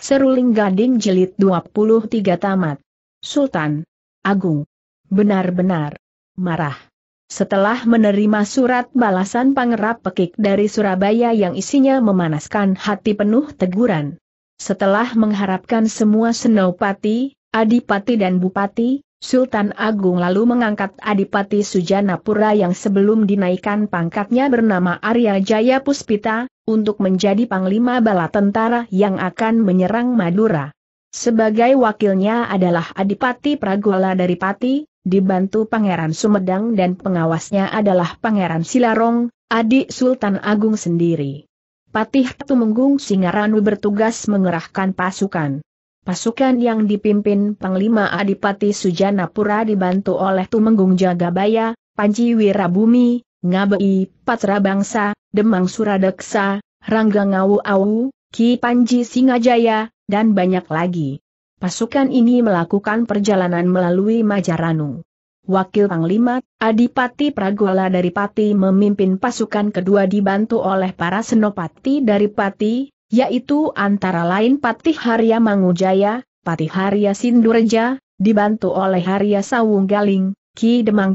Seruling Gading Jelit 23 Tamat. Sultan. Agung. Benar-benar. Marah. Setelah menerima surat balasan pangerap pekik dari Surabaya yang isinya memanaskan hati penuh teguran. Setelah mengharapkan semua senopati, adipati dan bupati, Sultan Agung lalu mengangkat Adipati Sujanapura yang sebelum dinaikkan pangkatnya bernama Arya Jaya Puspita, untuk menjadi Panglima Bala Tentara yang akan menyerang Madura. Sebagai wakilnya adalah Adipati Pragola dari Pati, dibantu Pangeran Sumedang dan pengawasnya adalah Pangeran Silarong, adik Sultan Agung sendiri. Patih Tumenggung Singaranu bertugas mengerahkan pasukan. Pasukan yang dipimpin Panglima Adipati Sujanapura dibantu oleh Tumenggung Jagabaya, Panji Wirabumi, Ngabei Patra Bangsa, Demang Suradeksa, Rangga Ngawu Awu, Ki Panji Singajaya, dan banyak lagi. Pasukan ini melakukan perjalanan melalui Majaranu. Wakil Panglima, Adipati Pragola dari Pati memimpin pasukan kedua dibantu oleh para senopati dari Pati, yaitu antara lain Patih Harya Mangujaya, Patih Harya Sindureja, dibantu oleh Harya Sawunggaling, Ki Demang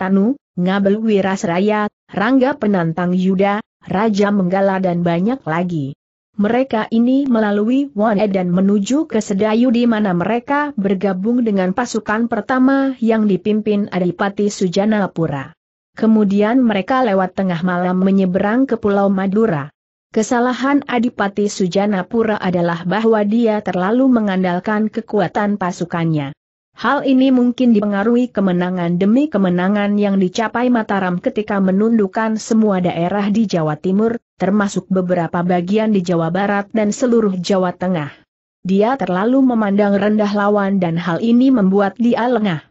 Tanu, Ngabel Wirasraya, Rangga Penantang Yuda, Raja Menggala dan banyak lagi. Mereka ini melalui Ed dan menuju ke Sedayu di mana mereka bergabung dengan pasukan pertama yang dipimpin Adipati Sujanapura. Kemudian mereka lewat tengah malam menyeberang ke Pulau Madura. Kesalahan Adipati Sujanapura adalah bahwa dia terlalu mengandalkan kekuatan pasukannya. Hal ini mungkin dipengaruhi kemenangan demi kemenangan yang dicapai Mataram ketika menundukkan semua daerah di Jawa Timur, termasuk beberapa bagian di Jawa Barat dan seluruh Jawa Tengah. Dia terlalu memandang rendah lawan dan hal ini membuat dia lengah.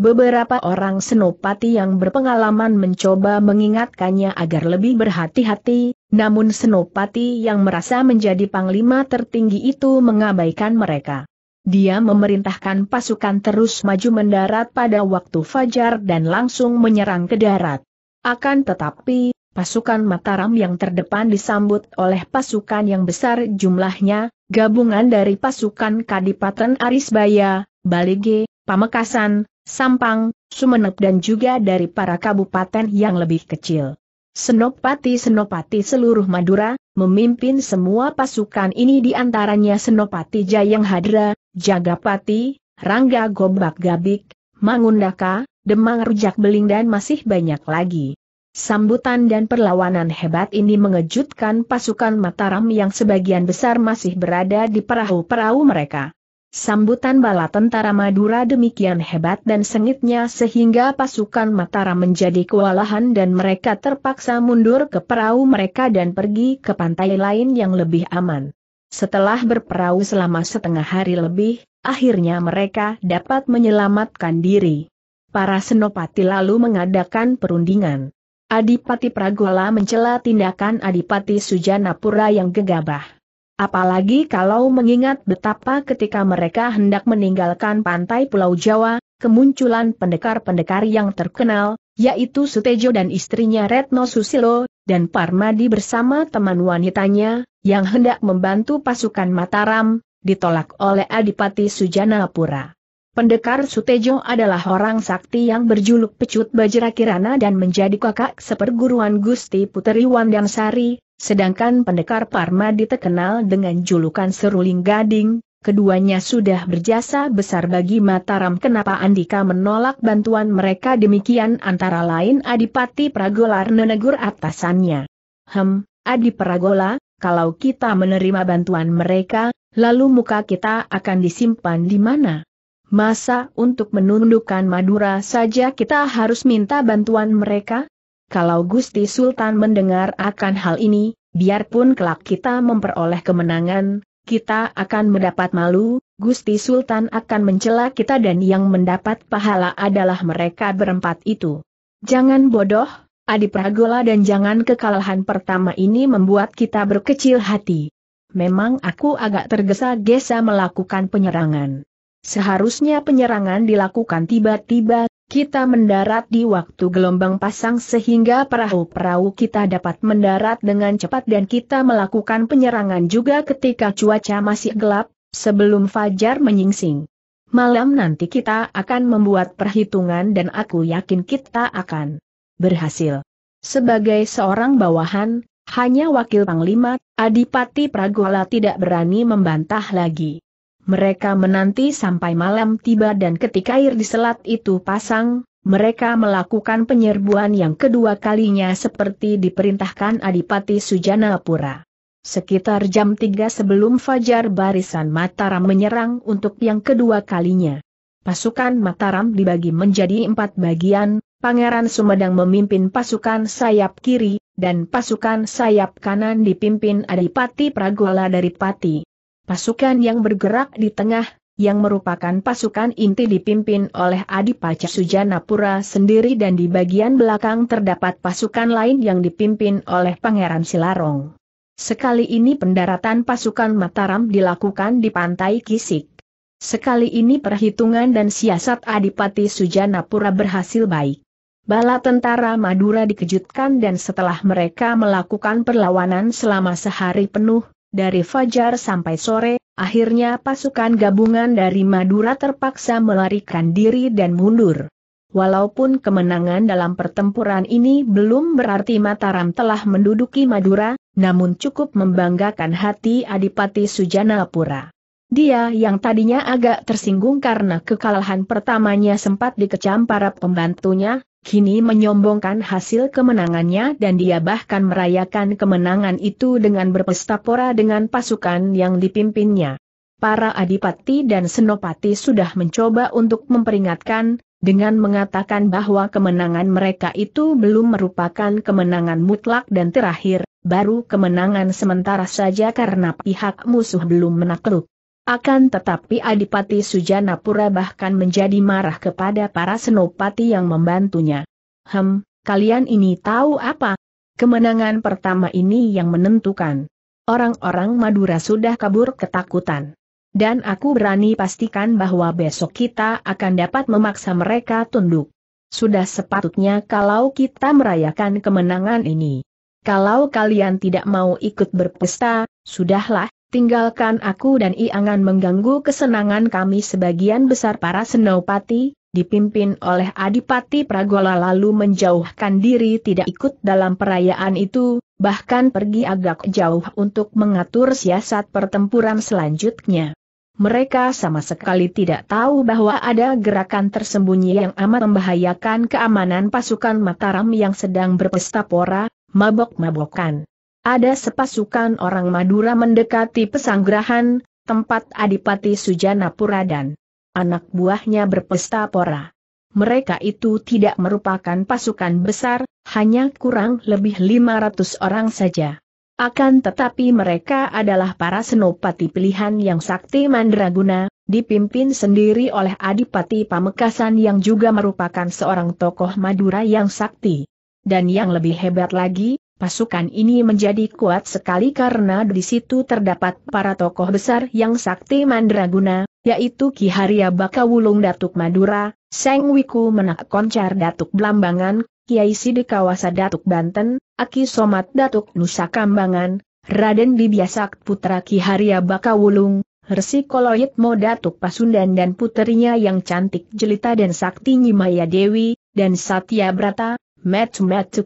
Beberapa orang senopati yang berpengalaman mencoba mengingatkannya agar lebih berhati-hati, namun senopati yang merasa menjadi panglima tertinggi itu mengabaikan mereka. Dia memerintahkan pasukan terus maju mendarat pada waktu fajar dan langsung menyerang ke darat. Akan tetapi, pasukan Mataram yang terdepan disambut oleh pasukan yang besar jumlahnya, gabungan dari pasukan Kadipaten Arisbaya, Balige, Pamekasan, Sampang, Sumeneb dan juga dari para kabupaten yang lebih kecil. Senopati-senopati seluruh Madura, memimpin semua pasukan ini diantaranya Senopati Jayang Hadra, Jagapati, Rangga Gobak Gabik, Mangundaka, Demang Rujak Beling dan masih banyak lagi. Sambutan dan perlawanan hebat ini mengejutkan pasukan Mataram yang sebagian besar masih berada di perahu-perahu mereka. Sambutan bala tentara Madura demikian hebat dan sengitnya sehingga pasukan Mataram menjadi kewalahan dan mereka terpaksa mundur ke perahu mereka dan pergi ke pantai lain yang lebih aman. Setelah berperahu selama setengah hari lebih, akhirnya mereka dapat menyelamatkan diri. Para senopati lalu mengadakan perundingan. Adipati Pragola mencela tindakan Adipati Sujanapura yang gegabah. Apalagi kalau mengingat betapa ketika mereka hendak meninggalkan pantai Pulau Jawa, kemunculan pendekar-pendekar yang terkenal, yaitu Sutejo dan istrinya Retno Susilo, dan Parmadi bersama teman wanitanya, yang hendak membantu pasukan Mataram, ditolak oleh Adipati Sujanapura. Pendekar Sutejo adalah orang sakti yang berjuluk pecut Bajra Kirana dan menjadi kakak seperguruan Gusti Puteri Wandansari, Sedangkan pendekar Parma terkenal dengan julukan Seruling Gading, keduanya sudah berjasa besar bagi Mataram kenapa Andika menolak bantuan mereka demikian antara lain Adipati Pragolar menegur atasannya. Hem, Adi Pragola, kalau kita menerima bantuan mereka, lalu muka kita akan disimpan di mana? Masa untuk menundukkan Madura saja kita harus minta bantuan mereka? Kalau Gusti Sultan mendengar akan hal ini, biarpun kelak kita memperoleh kemenangan, kita akan mendapat malu, Gusti Sultan akan mencela kita dan yang mendapat pahala adalah mereka berempat itu. Jangan bodoh, Adi Pragola dan jangan kekalahan pertama ini membuat kita berkecil hati. Memang aku agak tergesa-gesa melakukan penyerangan. Seharusnya penyerangan dilakukan tiba-tiba kita mendarat di waktu gelombang pasang sehingga perahu-perahu kita dapat mendarat dengan cepat dan kita melakukan penyerangan juga ketika cuaca masih gelap, sebelum fajar menyingsing. Malam nanti kita akan membuat perhitungan dan aku yakin kita akan berhasil. Sebagai seorang bawahan, hanya wakil panglima, Adipati Pragola tidak berani membantah lagi. Mereka menanti sampai malam tiba dan ketika air di selat itu pasang, mereka melakukan penyerbuan yang kedua kalinya seperti diperintahkan Adipati Sujana Pura. Sekitar jam 3 sebelum Fajar barisan Mataram menyerang untuk yang kedua kalinya. Pasukan Mataram dibagi menjadi empat bagian, Pangeran Sumedang memimpin pasukan sayap kiri, dan pasukan sayap kanan dipimpin Adipati Pragola dari Pati. Pasukan yang bergerak di tengah, yang merupakan pasukan inti dipimpin oleh Sujana Sujanapura sendiri dan di bagian belakang terdapat pasukan lain yang dipimpin oleh Pangeran Silarong. Sekali ini pendaratan pasukan Mataram dilakukan di pantai Kisik. Sekali ini perhitungan dan siasat Adipati Sujanapura berhasil baik. Bala tentara Madura dikejutkan dan setelah mereka melakukan perlawanan selama sehari penuh, dari fajar sampai sore, akhirnya pasukan gabungan dari Madura terpaksa melarikan diri dan mundur. Walaupun kemenangan dalam pertempuran ini belum berarti Mataram telah menduduki Madura, namun cukup membanggakan hati Adipati Sujanapura. Dia yang tadinya agak tersinggung karena kekalahan pertamanya sempat dikecam para pembantunya, kini menyombongkan hasil kemenangannya dan dia bahkan merayakan kemenangan itu dengan berpesta pora dengan pasukan yang dipimpinnya. Para adipati dan senopati sudah mencoba untuk memperingatkan, dengan mengatakan bahwa kemenangan mereka itu belum merupakan kemenangan mutlak dan terakhir, baru kemenangan sementara saja karena pihak musuh belum menakluk. Akan tetapi Adipati Sujana Pura bahkan menjadi marah kepada para senopati yang membantunya. Hem, kalian ini tahu apa? Kemenangan pertama ini yang menentukan. Orang-orang Madura sudah kabur ketakutan. Dan aku berani pastikan bahwa besok kita akan dapat memaksa mereka tunduk. Sudah sepatutnya kalau kita merayakan kemenangan ini. Kalau kalian tidak mau ikut berpesta, sudahlah, tinggalkan aku dan Iangan mengganggu kesenangan kami sebagian besar para senopati, dipimpin oleh Adipati Pragola lalu menjauhkan diri tidak ikut dalam perayaan itu, bahkan pergi agak jauh untuk mengatur siasat pertempuran selanjutnya. Mereka sama sekali tidak tahu bahwa ada gerakan tersembunyi yang amat membahayakan keamanan pasukan Mataram yang sedang berpesta pora, mabok-mabokan. Ada sepasukan orang Madura mendekati pesanggrahan, tempat Adipati Sujana dan anak buahnya berpesta pora. Mereka itu tidak merupakan pasukan besar, hanya kurang lebih 500 orang saja. Akan tetapi mereka adalah para senopati pilihan yang sakti mandraguna, dipimpin sendiri oleh Adipati Pamekasan yang juga merupakan seorang tokoh Madura yang sakti. Dan yang lebih hebat lagi, Pasukan ini menjadi kuat sekali karena di situ terdapat para tokoh besar yang sakti mandraguna, yaitu Ki Haria Bakawulung Datuk Madura, Seng Wiku Menak Koncar Datuk Blambangan, Kiai Sidikawasa Datuk Banten, Aki Somat Datuk Nusa Kambangan, Raden Bibiasak Putra Ki Haria Bakawulung, Resi Koloyit Datuk Pasundan dan putrinya yang cantik jelita dan sakti Nyimaya Dewi, dan Satya Brata, Met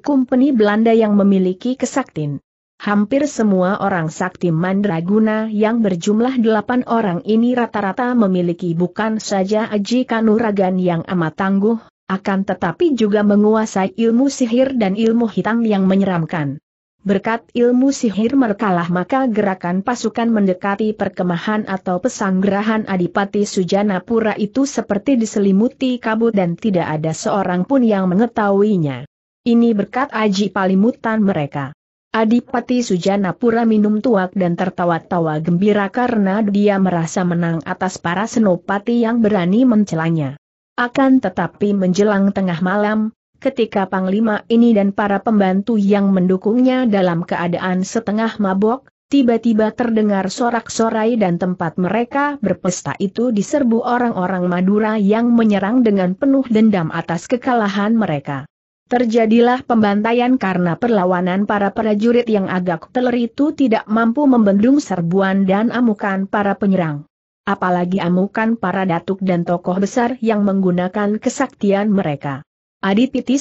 Company Belanda yang memiliki kesaktin. Hampir semua orang sakti mandraguna yang berjumlah delapan orang ini rata-rata memiliki bukan saja aji kanuragan yang amat tangguh, akan tetapi juga menguasai ilmu sihir dan ilmu hitam yang menyeramkan. Berkat ilmu sihir merkalah maka gerakan pasukan mendekati perkemahan atau pesanggerahan Adipati Sujana Pura itu seperti diselimuti kabut dan tidak ada seorang pun yang mengetahuinya. Ini berkat aji palimutan mereka. Adipati Sujana Pura minum tuak dan tertawa-tawa gembira karena dia merasa menang atas para senopati yang berani mencelanya. Akan tetapi menjelang tengah malam, ketika Panglima ini dan para pembantu yang mendukungnya dalam keadaan setengah mabok, tiba-tiba terdengar sorak-sorai dan tempat mereka berpesta itu diserbu orang-orang Madura yang menyerang dengan penuh dendam atas kekalahan mereka. Terjadilah pembantaian karena perlawanan para prajurit yang agak teler itu tidak mampu membendung serbuan dan amukan para penyerang. Apalagi amukan para datuk dan tokoh besar yang menggunakan kesaktian mereka. Adipiti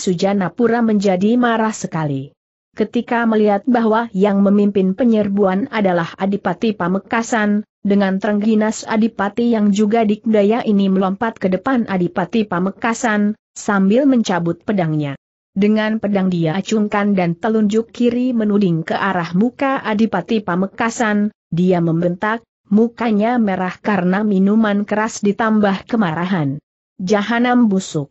pura menjadi marah sekali. Ketika melihat bahwa yang memimpin penyerbuan adalah Adipati Pamekasan, dengan terengginas Adipati yang juga dikdaya ini melompat ke depan Adipati Pamekasan, sambil mencabut pedangnya. Dengan pedang dia acungkan dan telunjuk kiri menuding ke arah muka Adipati Pamekasan, dia membentak, mukanya merah karena minuman keras ditambah kemarahan. Jahanam busuk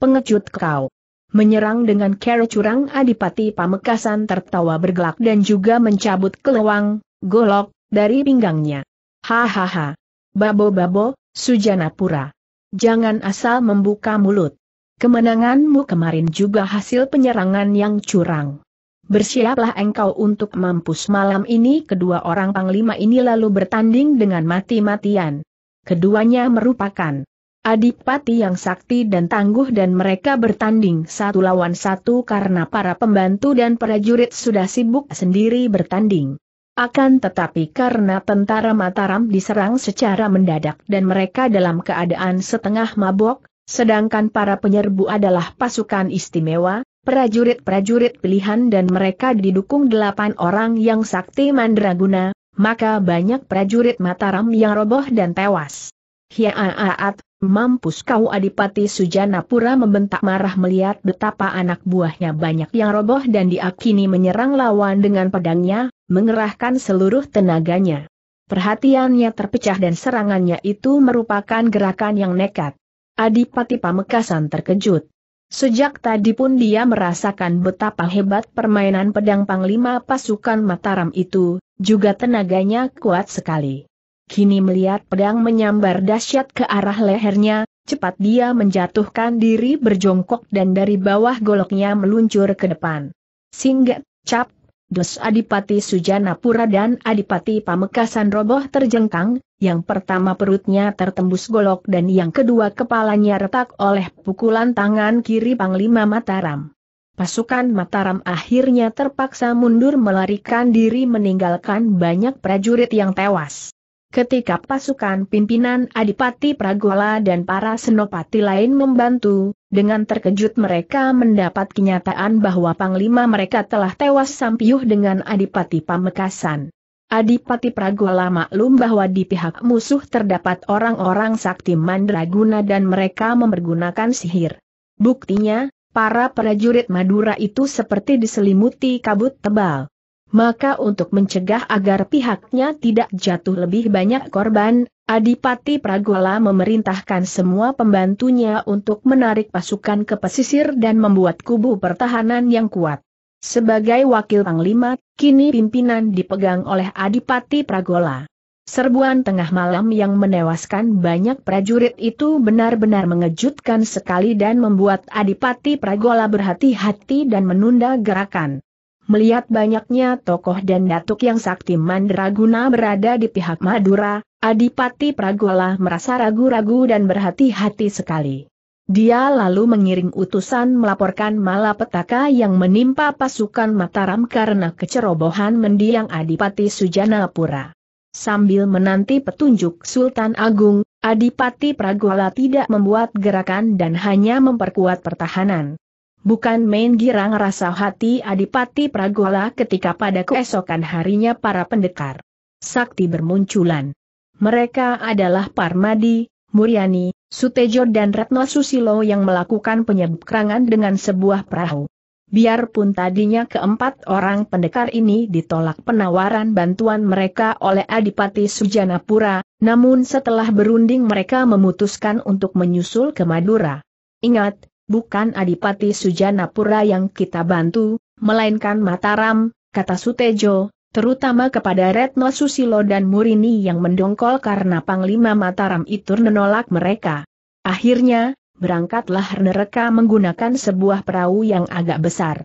pengecut kau. Menyerang dengan cara curang Adipati Pamekasan tertawa bergelak dan juga mencabut kelewang, golok, dari pinggangnya. Hahaha. Babo-babo, Sujanapura. Jangan asal membuka mulut. Kemenanganmu kemarin juga hasil penyerangan yang curang. Bersiaplah engkau untuk mampus malam ini kedua orang panglima ini lalu bertanding dengan mati-matian. Keduanya merupakan adipati yang sakti dan tangguh dan mereka bertanding satu lawan satu karena para pembantu dan prajurit sudah sibuk sendiri bertanding. Akan tetapi karena tentara Mataram diserang secara mendadak dan mereka dalam keadaan setengah mabok, sedangkan para penyerbu adalah pasukan istimewa, prajurit-prajurit pilihan dan mereka didukung delapan orang yang sakti mandraguna, maka banyak prajurit Mataram yang roboh dan tewas. Hiaaat, Mampus kau Adipati Sujanapura membentak marah melihat betapa anak buahnya banyak yang roboh dan diakini menyerang lawan dengan pedangnya, mengerahkan seluruh tenaganya. Perhatiannya terpecah dan serangannya itu merupakan gerakan yang nekat. Adipati Pamekasan terkejut. Sejak tadi pun dia merasakan betapa hebat permainan pedang Panglima pasukan Mataram itu, juga tenaganya kuat sekali kini melihat pedang menyambar dahsyat ke arah lehernya, cepat dia menjatuhkan diri berjongkok dan dari bawah goloknya meluncur ke depan. Singgat, cap, Dos Adipati Sujana Pura dan Adipati Pamekasan roboh terjengkang, yang pertama perutnya tertembus golok dan yang kedua kepalanya retak oleh pukulan tangan kiri Panglima Mataram. Pasukan Mataram akhirnya terpaksa mundur melarikan diri meninggalkan banyak prajurit yang tewas. Ketika pasukan pimpinan Adipati Pragola dan para senopati lain membantu, dengan terkejut mereka mendapat kenyataan bahwa Panglima mereka telah tewas sampiyuh dengan Adipati Pamekasan. Adipati Pragola maklum bahwa di pihak musuh terdapat orang-orang sakti mandraguna dan mereka mempergunakan sihir. Buktinya, para prajurit Madura itu seperti diselimuti kabut tebal. Maka untuk mencegah agar pihaknya tidak jatuh lebih banyak korban, Adipati Pragola memerintahkan semua pembantunya untuk menarik pasukan ke pesisir dan membuat kubu pertahanan yang kuat. Sebagai wakil panglima, kini pimpinan dipegang oleh Adipati Pragola. Serbuan tengah malam yang menewaskan banyak prajurit itu benar-benar mengejutkan sekali dan membuat Adipati Pragola berhati-hati dan menunda gerakan. Melihat banyaknya tokoh dan datuk yang sakti mandraguna berada di pihak Madura, Adipati Pragola merasa ragu-ragu dan berhati-hati sekali. Dia lalu mengiring utusan melaporkan malapetaka yang menimpa pasukan Mataram karena kecerobohan mendiang Adipati Sujanapura. Sambil menanti petunjuk Sultan Agung, Adipati Pragola tidak membuat gerakan dan hanya memperkuat pertahanan. Bukan main girang rasa hati Adipati Pragola ketika pada keesokan harinya para pendekar sakti bermunculan. Mereka adalah Parmadi, Muryani, Sutejo dan Retno Susilo yang melakukan penyeberangan dengan sebuah perahu. Biarpun tadinya keempat orang pendekar ini ditolak penawaran bantuan mereka oleh Adipati Sujanapura, namun setelah berunding mereka memutuskan untuk menyusul ke Madura. Ingat, bukan Adipati Sujanapura yang kita bantu, melainkan Mataram, kata Sutejo, terutama kepada Retno Susilo dan Murini yang mendongkol karena Panglima Mataram itu menolak mereka. Akhirnya, berangkatlah mereka menggunakan sebuah perahu yang agak besar.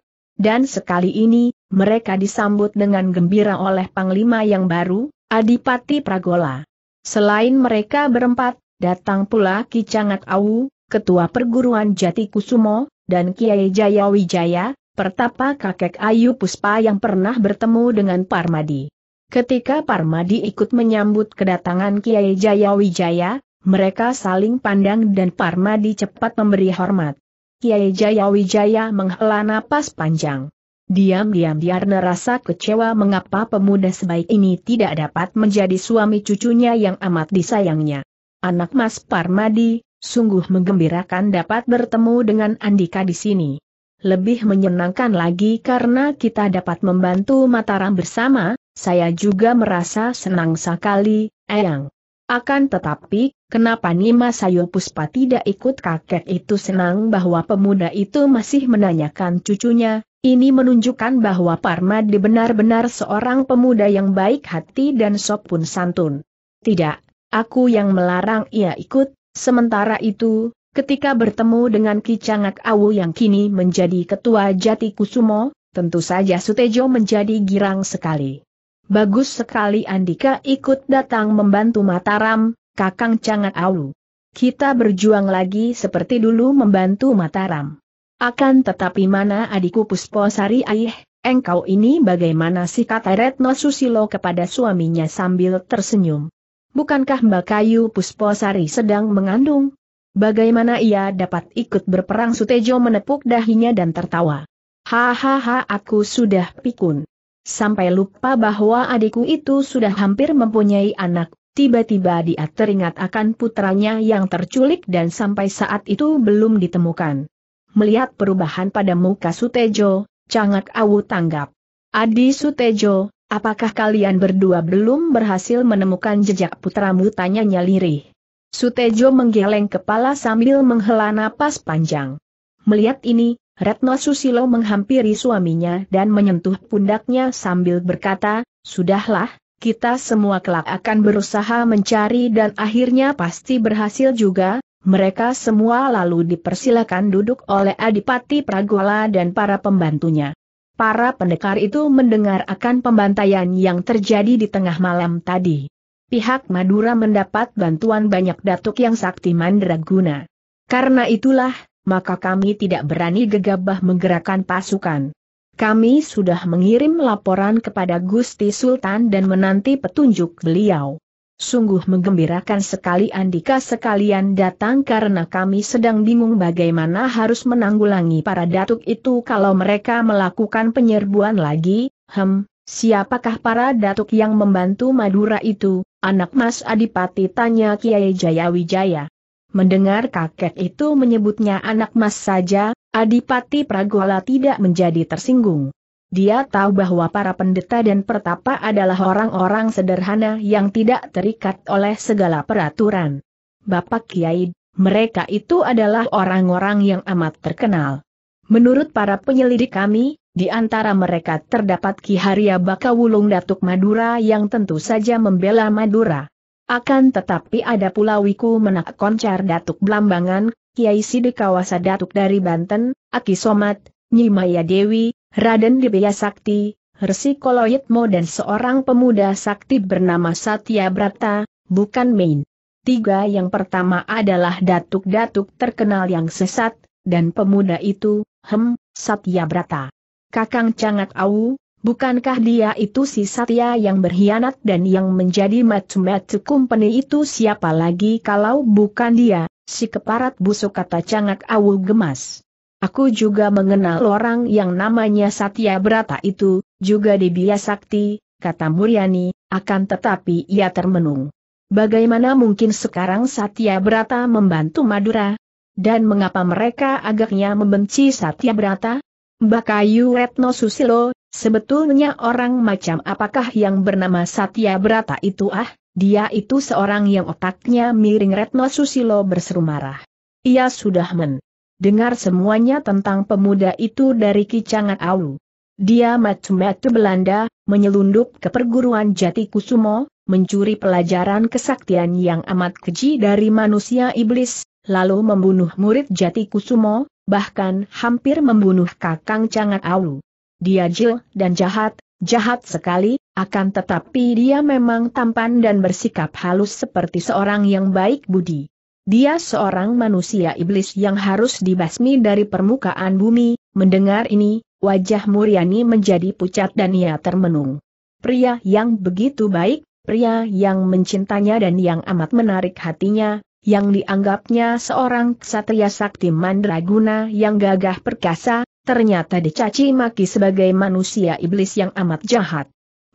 Dan sekali ini, mereka disambut dengan gembira oleh Panglima yang baru, Adipati Pragola. Selain mereka berempat, datang pula Kicangat Awu, Ketua Perguruan Jati Kusumo, dan Kiai Jayawijaya Wijaya, pertapa kakek Ayu Puspa yang pernah bertemu dengan Parmadi. Ketika Parmadi ikut menyambut kedatangan Kiai Jayawijaya, mereka saling pandang dan Parmadi cepat memberi hormat. Kiai Jayawijaya menghela napas panjang. Diam-diam dia merasa kecewa mengapa pemuda sebaik ini tidak dapat menjadi suami cucunya yang amat disayangnya. Anak Mas Parmadi, Sungguh menggembirakan dapat bertemu dengan Andika di sini. Lebih menyenangkan lagi karena kita dapat membantu Mataram bersama, saya juga merasa senang sekali, Eyang. Akan tetapi, kenapa Nima Sayopuspa tidak ikut kakek itu senang bahwa pemuda itu masih menanyakan cucunya, ini menunjukkan bahwa Parmadi benar-benar seorang pemuda yang baik hati dan sopun santun. Tidak, aku yang melarang ia ikut, Sementara itu, ketika bertemu dengan Kicangak Cangak Awu yang kini menjadi ketua Jati Kusumo, tentu saja Sutejo menjadi girang sekali. Bagus sekali Andika ikut datang membantu Mataram, Kakang Cangak Awu. Kita berjuang lagi seperti dulu membantu Mataram. Akan tetapi mana adikku Pusposari Aih, engkau ini bagaimana sih kata Retno Susilo kepada suaminya sambil tersenyum. Bukankah Mbak Kayu Pusposari sedang mengandung? Bagaimana ia dapat ikut berperang Sutejo menepuk dahinya dan tertawa. Hahaha aku sudah pikun. Sampai lupa bahwa adikku itu sudah hampir mempunyai anak, tiba-tiba dia teringat akan putranya yang terculik dan sampai saat itu belum ditemukan. Melihat perubahan pada muka Sutejo, Cangak Awu tanggap. Adi Sutejo, Apakah kalian berdua belum berhasil menemukan jejak putramu? Tanyanya lirih. Sutejo menggeleng kepala sambil menghela napas panjang. Melihat ini, Retno Susilo menghampiri suaminya dan menyentuh pundaknya sambil berkata, Sudahlah, kita semua kelak akan berusaha mencari dan akhirnya pasti berhasil juga, mereka semua lalu dipersilakan duduk oleh Adipati Pragola dan para pembantunya. Para pendekar itu mendengar akan pembantaian yang terjadi di tengah malam tadi. Pihak Madura mendapat bantuan banyak datuk yang sakti mandraguna. Karena itulah, maka kami tidak berani gegabah menggerakkan pasukan. Kami sudah mengirim laporan kepada Gusti Sultan dan menanti petunjuk beliau. Sungguh menggembirakan sekali Andika sekalian datang karena kami sedang bingung bagaimana harus menanggulangi para datuk itu kalau mereka melakukan penyerbuan lagi, hem, siapakah para datuk yang membantu Madura itu, anak mas Adipati tanya Kiai Jayawijaya. Mendengar kakek itu menyebutnya anak mas saja, Adipati Pragola tidak menjadi tersinggung. Dia tahu bahwa para pendeta dan pertapa adalah orang-orang sederhana yang tidak terikat oleh segala peraturan. Bapak Kiai, mereka itu adalah orang-orang yang amat terkenal. Menurut para penyelidik kami, di antara mereka terdapat Ki Haria Bakawulung Datuk Madura yang tentu saja membela Madura. Akan tetapi ada pula Wiku Menak Koncar Datuk Blambangan, Kiai Sidikawasa Datuk dari Banten, Aki Somat, Nyimaya Dewi, Raden Dibya Sakti, Resi Koloyitmo dan seorang pemuda sakti bernama Satya Brata, bukan main. Tiga yang pertama adalah datuk-datuk terkenal yang sesat, dan pemuda itu, Hem, Satya Brata. Kakang Cangat Au, bukankah dia itu si Satya yang berkhianat dan yang menjadi matu-matu company itu siapa lagi kalau bukan dia, si keparat busuk kata Cangat Au gemas. Aku juga mengenal orang yang namanya Satya Brata itu, juga di Bia kata Muryani, akan tetapi ia termenung. Bagaimana mungkin sekarang Satya Brata membantu Madura? Dan mengapa mereka agaknya membenci Satya Brata? Mbak Kayu Retno Susilo, sebetulnya orang macam apakah yang bernama Satya Brata itu ah? Dia itu seorang yang otaknya miring Retno Susilo berseru marah. Ia sudah men dengar semuanya tentang pemuda itu dari Kicangat Au. Dia matu-matu Belanda, menyelundup ke perguruan Jati Kusumo, mencuri pelajaran kesaktian yang amat keji dari manusia iblis, lalu membunuh murid Jati Kusumo, bahkan hampir membunuh Kakang Cangat Au. Dia jil dan jahat, jahat sekali, akan tetapi dia memang tampan dan bersikap halus seperti seorang yang baik budi. Dia seorang manusia iblis yang harus dibasmi dari permukaan bumi, mendengar ini, wajah Muriani menjadi pucat dan ia termenung. Pria yang begitu baik, pria yang mencintanya dan yang amat menarik hatinya, yang dianggapnya seorang ksatria sakti mandraguna yang gagah perkasa, ternyata dicaci maki sebagai manusia iblis yang amat jahat.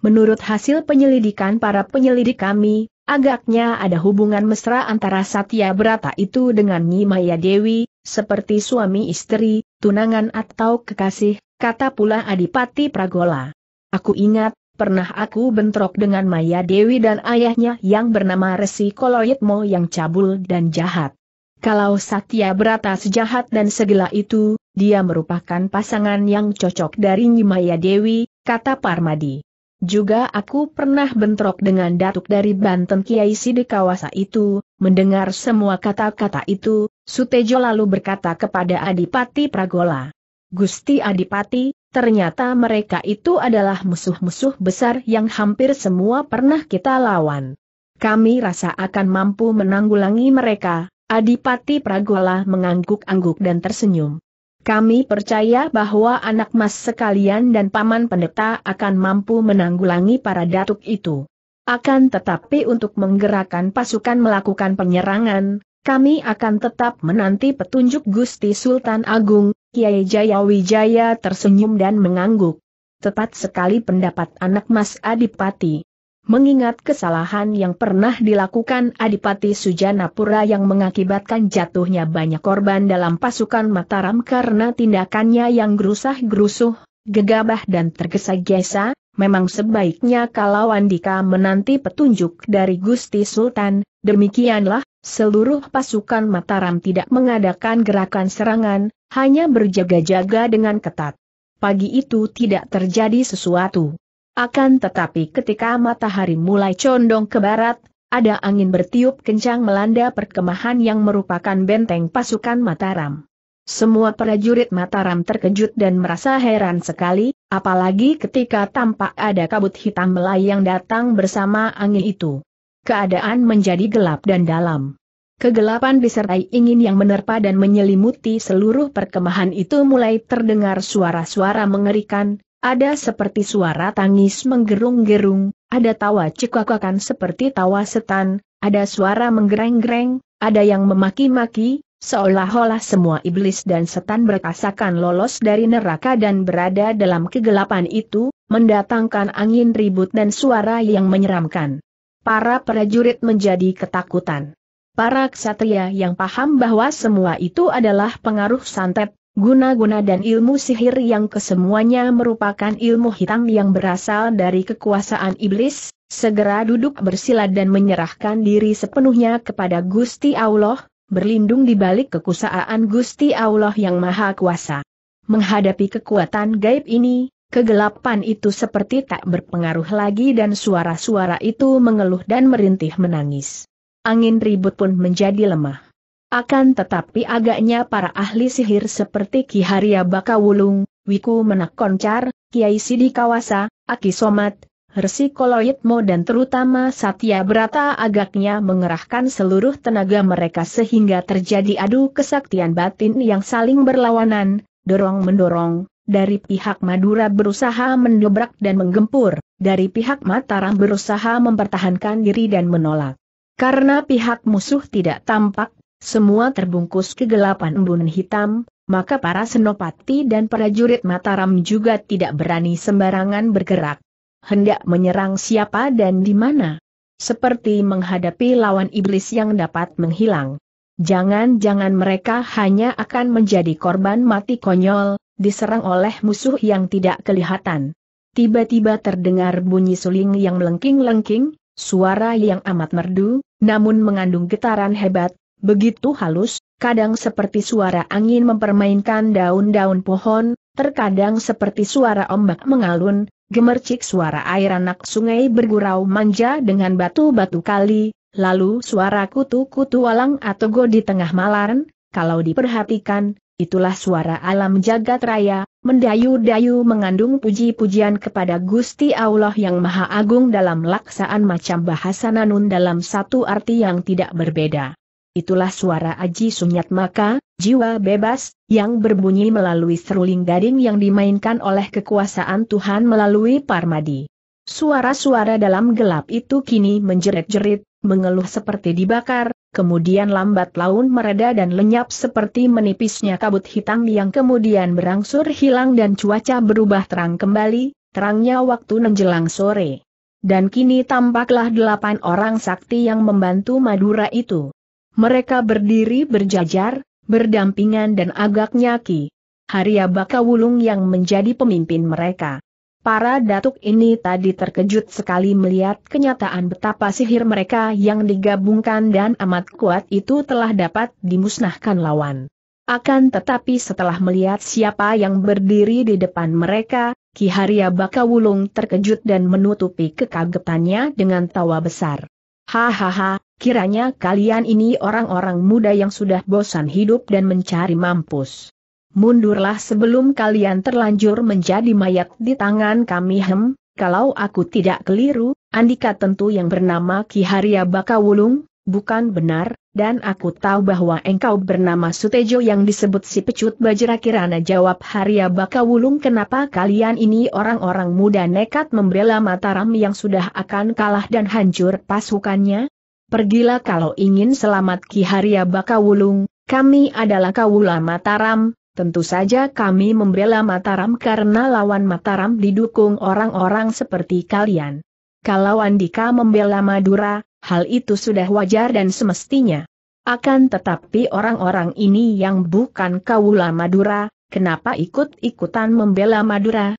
Menurut hasil penyelidikan para penyelidik kami, Agaknya ada hubungan mesra antara Satya Brata itu dengan Nyi Maya Dewi, seperti suami istri, tunangan atau kekasih, kata pula Adipati Pragola. Aku ingat, pernah aku bentrok dengan Maya Dewi dan ayahnya yang bernama Resi Koloyetmo yang cabul dan jahat. Kalau Satya Brata sejahat dan segila itu, dia merupakan pasangan yang cocok dari Maya Dewi, kata Parmadi. Juga aku pernah bentrok dengan datuk dari Banten Kiai Sidikawasa itu, mendengar semua kata-kata itu, Sutejo lalu berkata kepada Adipati Pragola. Gusti Adipati, ternyata mereka itu adalah musuh-musuh besar yang hampir semua pernah kita lawan. Kami rasa akan mampu menanggulangi mereka, Adipati Pragola mengangguk-angguk dan tersenyum. Kami percaya bahwa anak mas sekalian dan paman pendeta akan mampu menanggulangi para datuk itu. Akan tetapi untuk menggerakkan pasukan melakukan penyerangan, kami akan tetap menanti petunjuk Gusti Sultan Agung, Kiai Jayawijaya tersenyum dan mengangguk. Tepat sekali pendapat anak mas Adipati mengingat kesalahan yang pernah dilakukan Adipati Sujanapura yang mengakibatkan jatuhnya banyak korban dalam pasukan Mataram karena tindakannya yang gerusah-gerusuh, gegabah dan tergesa-gesa, memang sebaiknya kalau Andika menanti petunjuk dari Gusti Sultan, demikianlah, seluruh pasukan Mataram tidak mengadakan gerakan serangan, hanya berjaga-jaga dengan ketat. Pagi itu tidak terjadi sesuatu. Akan tetapi ketika matahari mulai condong ke barat, ada angin bertiup kencang melanda perkemahan yang merupakan benteng pasukan Mataram. Semua prajurit Mataram terkejut dan merasa heran sekali, apalagi ketika tampak ada kabut hitam melayang datang bersama angin itu. Keadaan menjadi gelap dan dalam. Kegelapan disertai ingin yang menerpa dan menyelimuti seluruh perkemahan itu mulai terdengar suara-suara mengerikan, ada seperti suara tangis menggerung-gerung, ada tawa cekakakan seperti tawa setan, ada suara menggereng-gereng, ada yang memaki-maki, seolah-olah semua iblis dan setan berkasakan lolos dari neraka dan berada dalam kegelapan itu, mendatangkan angin ribut dan suara yang menyeramkan. Para prajurit menjadi ketakutan. Para ksatria yang paham bahwa semua itu adalah pengaruh santet, Guna-guna dan ilmu sihir yang kesemuanya merupakan ilmu hitam yang berasal dari kekuasaan iblis, segera duduk bersila dan menyerahkan diri sepenuhnya kepada Gusti Allah, berlindung di balik kekuasaan Gusti Allah yang Maha Kuasa. Menghadapi kekuatan gaib ini, kegelapan itu seperti tak berpengaruh lagi dan suara-suara itu mengeluh dan merintih menangis. Angin ribut pun menjadi lemah. Akan tetapi agaknya para ahli sihir seperti Ki Haria Bakawulung, Wiku Menakoncar, Kiai Sidi Kawasa, Aki Somat, Resi Koloitmo dan terutama Satya Brata agaknya mengerahkan seluruh tenaga mereka sehingga terjadi adu kesaktian batin yang saling berlawanan, dorong-mendorong, dari pihak Madura berusaha mendobrak dan menggempur, dari pihak Mataram berusaha mempertahankan diri dan menolak. Karena pihak musuh tidak tampak, semua terbungkus kegelapan embun hitam, maka para senopati dan prajurit Mataram juga tidak berani sembarangan bergerak. Hendak menyerang siapa dan di mana? Seperti menghadapi lawan iblis yang dapat menghilang. Jangan-jangan mereka hanya akan menjadi korban mati konyol, diserang oleh musuh yang tidak kelihatan. Tiba-tiba terdengar bunyi suling yang melengking-lengking, suara yang amat merdu, namun mengandung getaran hebat, begitu halus, kadang seperti suara angin mempermainkan daun-daun pohon, terkadang seperti suara ombak mengalun, gemercik suara air anak sungai bergurau manja dengan batu-batu kali, lalu suara kutu-kutu walang atau go di tengah malam, kalau diperhatikan, itulah suara alam jagat raya, mendayu-dayu mengandung puji-pujian kepada Gusti Allah yang Maha Agung dalam laksaan macam bahasa nanun dalam satu arti yang tidak berbeda itulah suara Aji Sunyat Maka, jiwa bebas, yang berbunyi melalui seruling gading yang dimainkan oleh kekuasaan Tuhan melalui Parmadi. Suara-suara dalam gelap itu kini menjerit-jerit, mengeluh seperti dibakar, kemudian lambat laun mereda dan lenyap seperti menipisnya kabut hitam yang kemudian berangsur hilang dan cuaca berubah terang kembali, terangnya waktu menjelang sore. Dan kini tampaklah delapan orang sakti yang membantu Madura itu. Mereka berdiri berjajar, berdampingan dan agak nyaki. Haria Bakawulung yang menjadi pemimpin mereka. Para datuk ini tadi terkejut sekali melihat kenyataan betapa sihir mereka yang digabungkan dan amat kuat itu telah dapat dimusnahkan lawan. Akan tetapi setelah melihat siapa yang berdiri di depan mereka, Ki Haria Bakawulung terkejut dan menutupi kekagetannya dengan tawa besar. Hahaha, kiranya kalian ini orang-orang muda yang sudah bosan hidup dan mencari mampus. Mundurlah sebelum kalian terlanjur menjadi mayat di tangan kami hem, kalau aku tidak keliru, Andika tentu yang bernama Ki Haria Bakawulung, bukan benar, dan aku tahu bahwa engkau bernama Sutejo yang disebut si pecut bajra kirana jawab Haria Bakawulung kenapa kalian ini orang-orang muda nekat membela Mataram yang sudah akan kalah dan hancur pasukannya? Pergilah kalau ingin selamat Ki Haria Bakawulung, kami adalah Kawula Mataram, tentu saja kami membela Mataram karena lawan Mataram didukung orang-orang seperti kalian. Kalau Andika membela Madura, hal itu sudah wajar dan semestinya. Akan tetapi orang-orang ini yang bukan kaula Madura, kenapa ikut-ikutan membela Madura?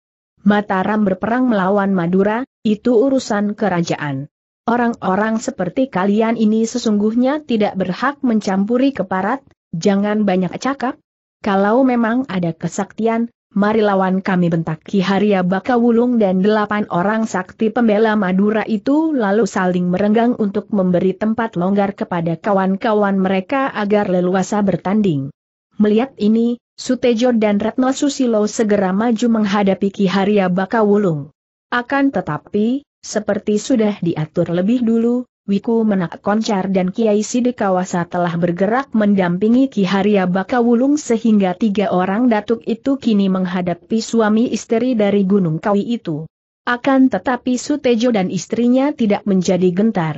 Mataram berperang melawan Madura, itu urusan kerajaan. Orang-orang seperti kalian ini sesungguhnya tidak berhak mencampuri keparat, jangan banyak cakap. Kalau memang ada kesaktian, mari lawan kami bentak Ki Haria Bakawulung dan delapan orang sakti pembela Madura itu lalu saling merenggang untuk memberi tempat longgar kepada kawan-kawan mereka agar leluasa bertanding. Melihat ini, Sutejo dan Retno Susilo segera maju menghadapi Ki Haria Bakawulung. Akan tetapi, seperti sudah diatur lebih dulu, Wiku Menak Koncar dan Kiai Sidikawasa telah bergerak mendampingi Ki Haria Bakawulung sehingga tiga orang datuk itu kini menghadapi suami istri dari Gunung Kawi itu. Akan tetapi Sutejo dan istrinya tidak menjadi gentar.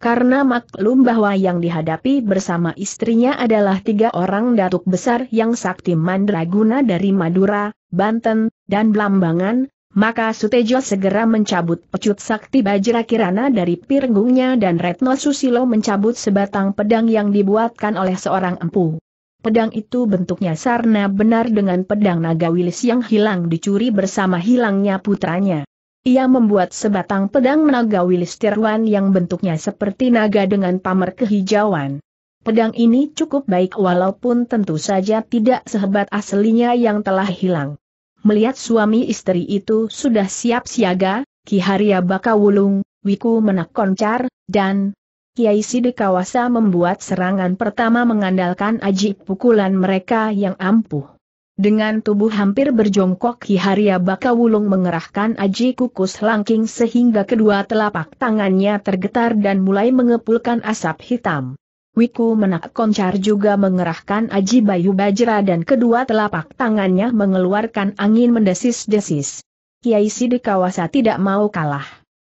Karena maklum bahwa yang dihadapi bersama istrinya adalah tiga orang datuk besar yang sakti mandraguna dari Madura, Banten, dan Blambangan, maka Sutejo segera mencabut pecut sakti Bajra Kirana dari pirgungnya dan Retno Susilo mencabut sebatang pedang yang dibuatkan oleh seorang empu. Pedang itu bentuknya sarna benar dengan pedang naga wilis yang hilang dicuri bersama hilangnya putranya. Ia membuat sebatang pedang naga wilis tiruan yang bentuknya seperti naga dengan pamer kehijauan. Pedang ini cukup baik walaupun tentu saja tidak sehebat aslinya yang telah hilang. Melihat suami istri itu sudah siap siaga, Ki Haria Bakawulung, Wiku Menakoncar, dan Kiai Sidikawasa membuat serangan pertama mengandalkan aji pukulan mereka yang ampuh. Dengan tubuh hampir berjongkok Ki Haria Bakawulung mengerahkan aji kukus langking sehingga kedua telapak tangannya tergetar dan mulai mengepulkan asap hitam. Wiku Menak Koncar juga mengerahkan Aji Bayu Bajra dan kedua telapak tangannya mengeluarkan angin mendesis-desis. Kiai Sidikawasa tidak mau kalah.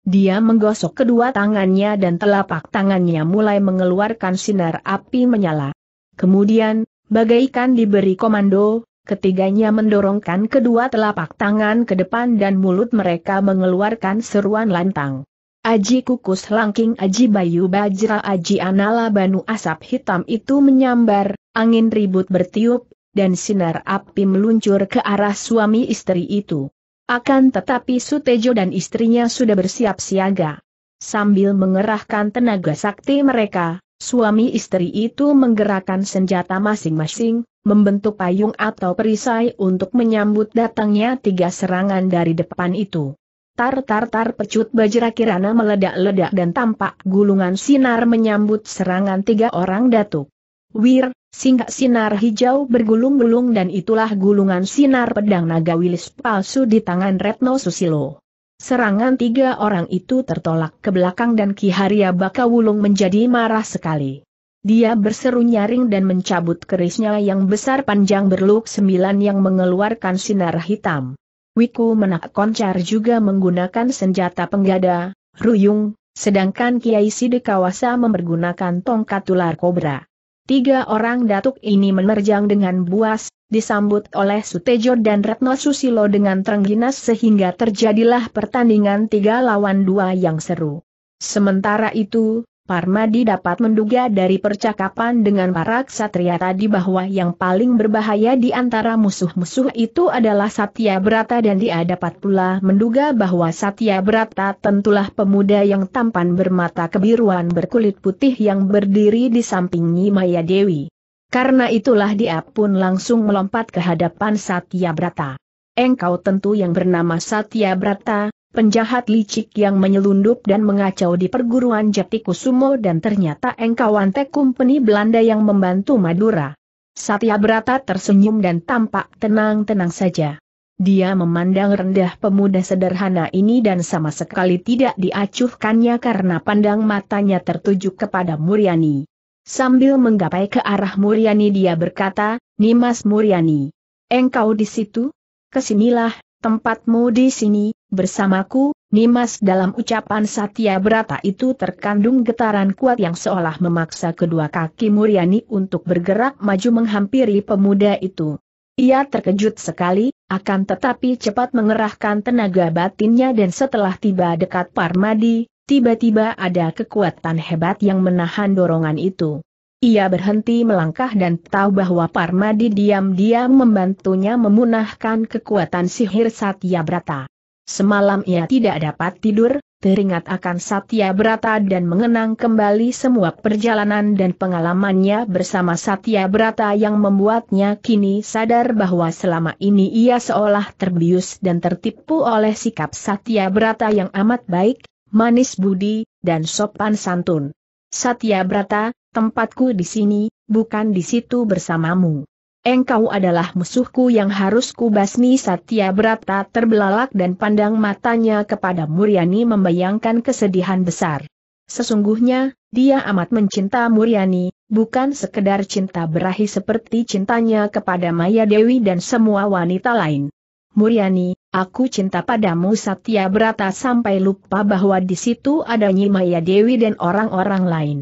Dia menggosok kedua tangannya dan telapak tangannya mulai mengeluarkan sinar api menyala. Kemudian, bagaikan diberi komando, ketiganya mendorongkan kedua telapak tangan ke depan dan mulut mereka mengeluarkan seruan lantang. Aji kukus langking Aji Bayu Bajra Aji Anala Banu asap hitam itu menyambar, angin ribut bertiup, dan sinar api meluncur ke arah suami istri itu. Akan tetapi Sutejo dan istrinya sudah bersiap siaga. Sambil mengerahkan tenaga sakti mereka, suami istri itu menggerakkan senjata masing-masing, membentuk payung atau perisai untuk menyambut datangnya tiga serangan dari depan itu. Tar-tar-tar pecut bajra kirana meledak-ledak dan tampak gulungan sinar menyambut serangan tiga orang datuk. Wir, singgah sinar hijau bergulung-gulung dan itulah gulungan sinar pedang naga wilis palsu di tangan Retno Susilo. Serangan tiga orang itu tertolak ke belakang dan Ki Haria Bakawulung menjadi marah sekali. Dia berseru nyaring dan mencabut kerisnya yang besar panjang berluk sembilan yang mengeluarkan sinar hitam. Wiku Menak Koncar juga menggunakan senjata penggada, ruyung, sedangkan Kiai Sidekawasa mempergunakan tongkat ular kobra. Tiga orang datuk ini menerjang dengan buas, disambut oleh Sutejo dan Retno Susilo dengan terengginas sehingga terjadilah pertandingan tiga lawan dua yang seru. Sementara itu, Parmadi dapat menduga dari percakapan dengan para ksatria tadi bahwa yang paling berbahaya di antara musuh-musuh itu adalah Satya Brata dan dia dapat pula menduga bahwa Satya Brata tentulah pemuda yang tampan bermata kebiruan berkulit putih yang berdiri di samping Maya Dewi. Karena itulah dia pun langsung melompat ke hadapan Satya Brata. Engkau tentu yang bernama Satya Brata, penjahat licik yang menyelundup dan mengacau di perguruan Jati Kusumo dan ternyata engkau antek kumpeni Belanda yang membantu Madura. Satya Brata tersenyum dan tampak tenang-tenang saja. Dia memandang rendah pemuda sederhana ini dan sama sekali tidak diacuhkannya karena pandang matanya tertuju kepada Muriani. Sambil menggapai ke arah Muriani dia berkata, Nimas Muriani, Engkau di situ? Kesinilah, tempatmu di sini, bersamaku, Nimas dalam ucapan Satya Brata itu terkandung getaran kuat yang seolah memaksa kedua kaki Muryani untuk bergerak maju menghampiri pemuda itu. Ia terkejut sekali, akan tetapi cepat mengerahkan tenaga batinnya dan setelah tiba dekat Parmadi, tiba-tiba ada kekuatan hebat yang menahan dorongan itu. Ia berhenti melangkah dan tahu bahwa Parmadi diam-diam membantunya memunahkan kekuatan sihir Satya Brata. Semalam ia tidak dapat tidur, teringat akan Satya Brata dan mengenang kembali semua perjalanan dan pengalamannya bersama Satya Brata yang membuatnya kini sadar bahwa selama ini ia seolah terbius dan tertipu oleh sikap Satya Brata yang amat baik, manis budi, dan sopan santun. Satya Brata, tempatku di sini, bukan di situ bersamamu. Engkau adalah musuhku yang harus kubasmi Satya Brata terbelalak dan pandang matanya kepada Muriani membayangkan kesedihan besar. Sesungguhnya, dia amat mencinta Muriani, bukan sekedar cinta berahi seperti cintanya kepada Maya Dewi dan semua wanita lain. Muriani, aku cinta padamu Satya Brata sampai lupa bahwa di situ ada Nyi Maya Dewi dan orang-orang lain.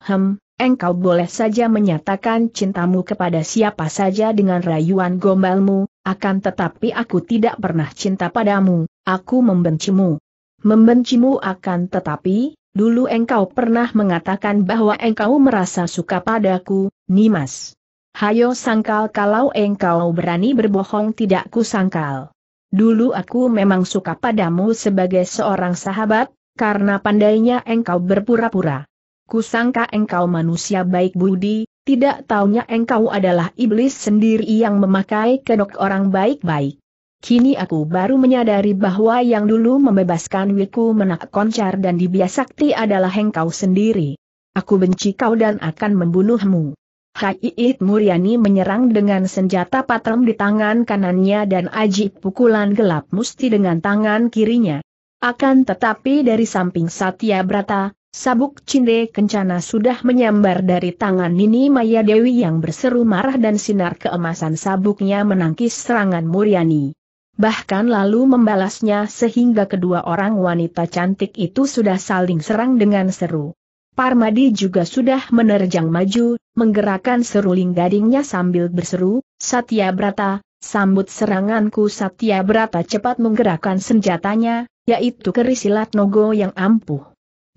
Hem, engkau boleh saja menyatakan cintamu kepada siapa saja dengan rayuan gombalmu, akan tetapi aku tidak pernah cinta padamu, aku membencimu. Membencimu akan tetapi, dulu engkau pernah mengatakan bahwa engkau merasa suka padaku, Nimas. Hayo sangkal kalau engkau berani berbohong tidak kusangkal. Dulu aku memang suka padamu sebagai seorang sahabat, karena pandainya engkau berpura-pura. Kusangka engkau manusia baik budi, tidak taunya engkau adalah iblis sendiri yang memakai kedok orang baik-baik. Kini aku baru menyadari bahwa yang dulu membebaskan Wiku menak koncar dan dibiasakti adalah engkau sendiri. Aku benci kau dan akan membunuhmu. Haiit Muriani menyerang dengan senjata patrem di tangan kanannya dan ajib pukulan gelap musti dengan tangan kirinya. Akan tetapi dari samping Satya Brata, Sabuk cinde kencana sudah menyambar dari tangan Nini Maya Dewi yang berseru marah dan sinar keemasan sabuknya menangkis serangan Muriani. Bahkan lalu membalasnya sehingga kedua orang wanita cantik itu sudah saling serang dengan seru. Parmadi juga sudah menerjang maju, menggerakkan seruling gadingnya sambil berseru, Satya Brata, sambut seranganku Satya Brata cepat menggerakkan senjatanya, yaitu kerisilat nogo yang ampuh.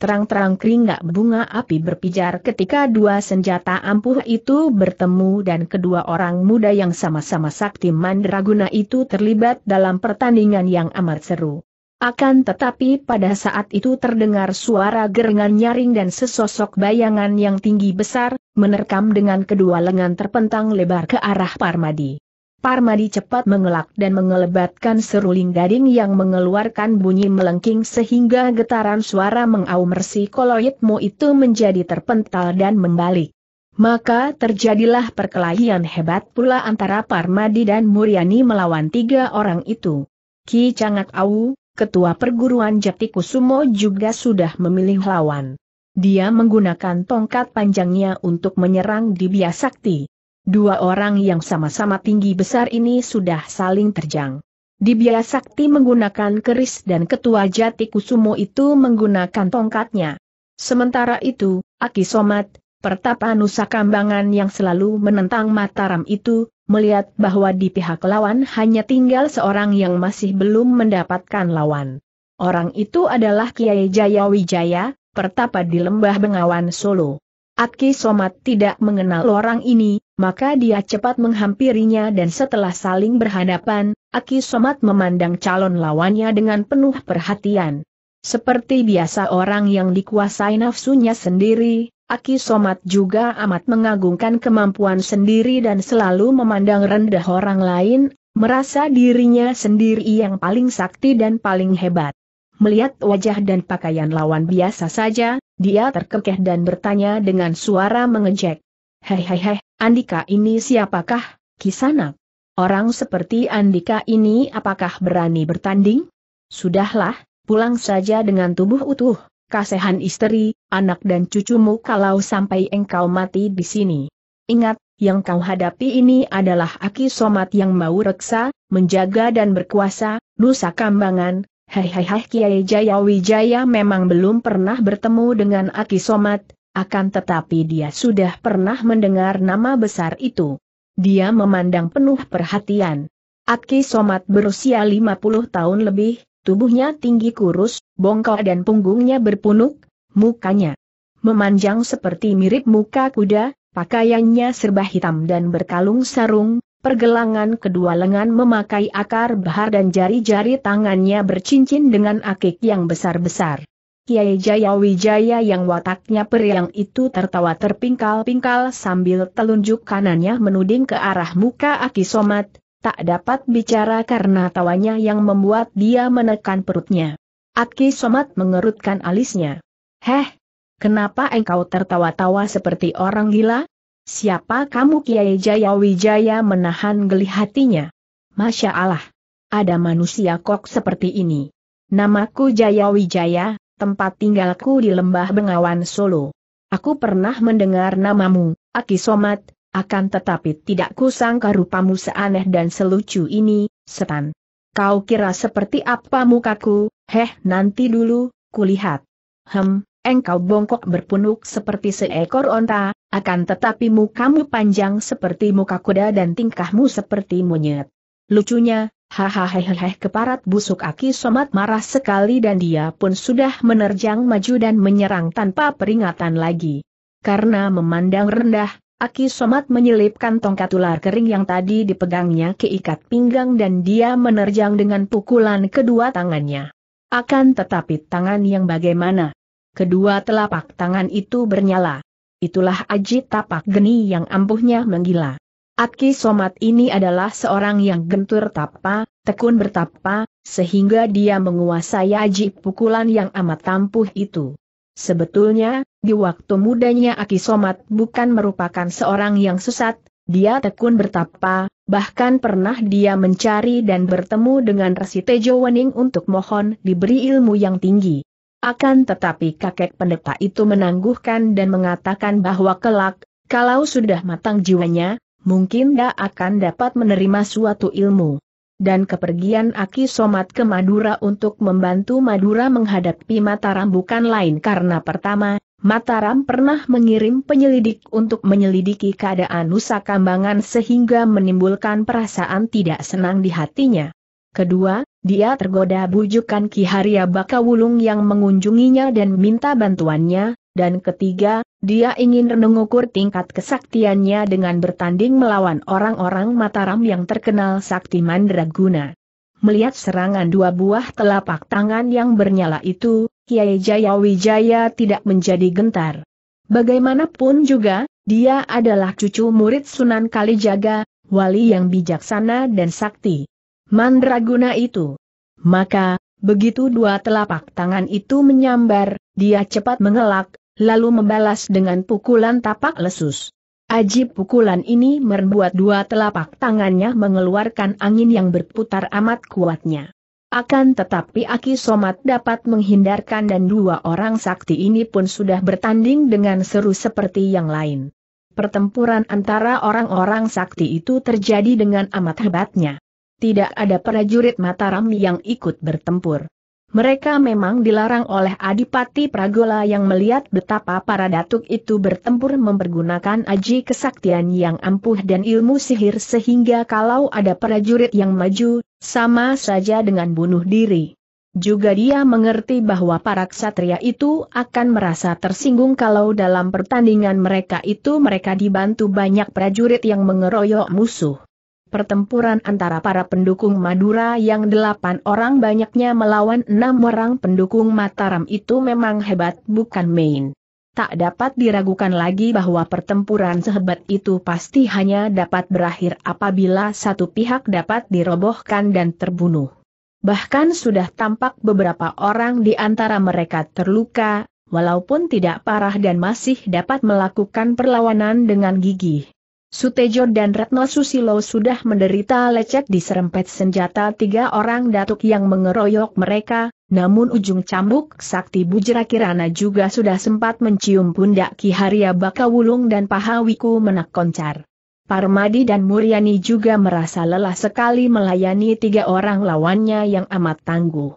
Terang-terang keringgak bunga api berpijar ketika dua senjata ampuh itu bertemu dan kedua orang muda yang sama-sama sakti mandraguna itu terlibat dalam pertandingan yang amat seru. Akan tetapi pada saat itu terdengar suara gerengan nyaring dan sesosok bayangan yang tinggi besar, menerkam dengan kedua lengan terpentang lebar ke arah Parmadi. Parmadi cepat mengelak dan mengelebatkan seruling gading yang mengeluarkan bunyi melengking sehingga getaran suara mengaum mersi koloidmu itu menjadi terpental dan membalik. Maka terjadilah perkelahian hebat pula antara Parmadi dan Muriani melawan tiga orang itu. Ki Cangak Au, ketua perguruan Jati Kusumo juga sudah memilih lawan. Dia menggunakan tongkat panjangnya untuk menyerang Dibya Sakti. Dua orang yang sama-sama tinggi besar ini sudah saling terjang. Dibiasakti Sakti menggunakan keris dan ketua jati kusumo itu menggunakan tongkatnya. Sementara itu, Aki Somat, pertapa Nusa Kambangan yang selalu menentang Mataram itu, melihat bahwa di pihak lawan hanya tinggal seorang yang masih belum mendapatkan lawan. Orang itu adalah Kiai Jaya Wijaya, pertapa di Lembah Bengawan Solo. Aki Somat tidak mengenal orang ini, maka dia cepat menghampirinya dan setelah saling berhadapan, Aki Somat memandang calon lawannya dengan penuh perhatian. Seperti biasa orang yang dikuasai nafsunya sendiri, Aki Somat juga amat mengagungkan kemampuan sendiri dan selalu memandang rendah orang lain, merasa dirinya sendiri yang paling sakti dan paling hebat. Melihat wajah dan pakaian lawan biasa saja, dia terkekeh dan bertanya dengan suara mengejek. Hei Andika ini siapakah, Kisanak? Orang seperti Andika ini apakah berani bertanding? Sudahlah, pulang saja dengan tubuh utuh, kasehan istri, anak dan cucumu kalau sampai engkau mati di sini. Ingat, yang kau hadapi ini adalah Aki Somat yang mau reksa, menjaga dan berkuasa, Nusa Kambangan, Hai hai hai Kiai Jaya Wijaya memang belum pernah bertemu dengan Aki Somat, akan tetapi dia sudah pernah mendengar nama besar itu. Dia memandang penuh perhatian. Aki Somat berusia 50 tahun lebih, tubuhnya tinggi kurus, bongkok dan punggungnya berpunuk, mukanya memanjang seperti mirip muka kuda, pakaiannya serba hitam dan berkalung sarung, pergelangan kedua lengan memakai akar bahar dan jari-jari tangannya bercincin dengan akik yang besar-besar. Kiai Jaya Wijaya yang wataknya periang itu tertawa terpingkal-pingkal sambil telunjuk kanannya menuding ke arah muka Aki Somat, tak dapat bicara karena tawanya yang membuat dia menekan perutnya. Aki Somat mengerutkan alisnya. Heh, kenapa engkau tertawa-tawa seperti orang gila? Siapa kamu Kiai Jaya Wijaya menahan geli hatinya? Masya Allah, ada manusia kok seperti ini. Namaku Jaya Wijaya, tempat tinggalku di Lembah Bengawan Solo. Aku pernah mendengar namamu, Aki Somat, akan tetapi tidak kusangka rupamu seaneh dan selucu ini, setan. Kau kira seperti apa mukaku, heh nanti dulu, kulihat. Hem, engkau bongkok berpunuk seperti seekor onta, akan tetapi mukamu panjang seperti muka kuda dan tingkahmu seperti monyet. Lucunya, Hahaha, keparat busuk Aki Somat marah sekali dan dia pun sudah menerjang maju dan menyerang tanpa peringatan lagi. Karena memandang rendah, Aki Somat menyelipkan tongkat ular kering yang tadi dipegangnya ke ikat pinggang dan dia menerjang dengan pukulan kedua tangannya. Akan tetapi tangan yang bagaimana? Kedua telapak tangan itu bernyala. Itulah aji tapak geni yang ampuhnya menggila. Atki Somat ini adalah seorang yang gentur tapa, tekun bertapa, sehingga dia menguasai aji pukulan yang amat tampuh itu. Sebetulnya, di waktu mudanya Aki Somat bukan merupakan seorang yang sesat, dia tekun bertapa, bahkan pernah dia mencari dan bertemu dengan Resi Tejo Wening untuk mohon diberi ilmu yang tinggi. Akan tetapi kakek pendeta itu menangguhkan dan mengatakan bahwa kelak, kalau sudah matang jiwanya, mungkin dia akan dapat menerima suatu ilmu. Dan kepergian Aki Somat ke Madura untuk membantu Madura menghadapi Mataram bukan lain karena pertama, Mataram pernah mengirim penyelidik untuk menyelidiki keadaan Nusa Kambangan sehingga menimbulkan perasaan tidak senang di hatinya. Kedua, dia tergoda bujukan Ki Haria Bakawulung yang mengunjunginya dan minta bantuannya, dan ketiga, dia ingin mengukur tingkat kesaktiannya dengan bertanding melawan orang-orang Mataram yang terkenal sakti mandraguna. Melihat serangan dua buah telapak tangan yang bernyala itu, Kiai Jayawijaya tidak menjadi gentar. Bagaimanapun juga, dia adalah cucu murid Sunan Kalijaga, wali yang bijaksana dan sakti. Mandraguna itu. Maka, begitu dua telapak tangan itu menyambar, dia cepat mengelak, lalu membalas dengan pukulan tapak lesus. Aji pukulan ini membuat dua telapak tangannya mengeluarkan angin yang berputar amat kuatnya. Akan tetapi Aki Somat dapat menghindarkan dan dua orang sakti ini pun sudah bertanding dengan seru seperti yang lain. Pertempuran antara orang-orang sakti itu terjadi dengan amat hebatnya. Tidak ada prajurit Mataram yang ikut bertempur. Mereka memang dilarang oleh Adipati Pragola yang melihat betapa para datuk itu bertempur mempergunakan aji kesaktian yang ampuh dan ilmu sihir sehingga kalau ada prajurit yang maju, sama saja dengan bunuh diri. Juga dia mengerti bahwa para ksatria itu akan merasa tersinggung kalau dalam pertandingan mereka itu mereka dibantu banyak prajurit yang mengeroyok musuh. Pertempuran antara para pendukung Madura yang delapan orang banyaknya melawan enam orang pendukung Mataram itu memang hebat bukan main. Tak dapat diragukan lagi bahwa pertempuran sehebat itu pasti hanya dapat berakhir apabila satu pihak dapat dirobohkan dan terbunuh. Bahkan sudah tampak beberapa orang di antara mereka terluka, walaupun tidak parah dan masih dapat melakukan perlawanan dengan gigih. Sutejo dan Retno Susilo sudah menderita lecet di serempet senjata tiga orang datuk yang mengeroyok mereka, namun ujung cambuk sakti Bujra Kirana juga sudah sempat mencium pundak Ki Haria Bakawulung dan paha Wiku menak Parmadi dan Muriani juga merasa lelah sekali melayani tiga orang lawannya yang amat tangguh.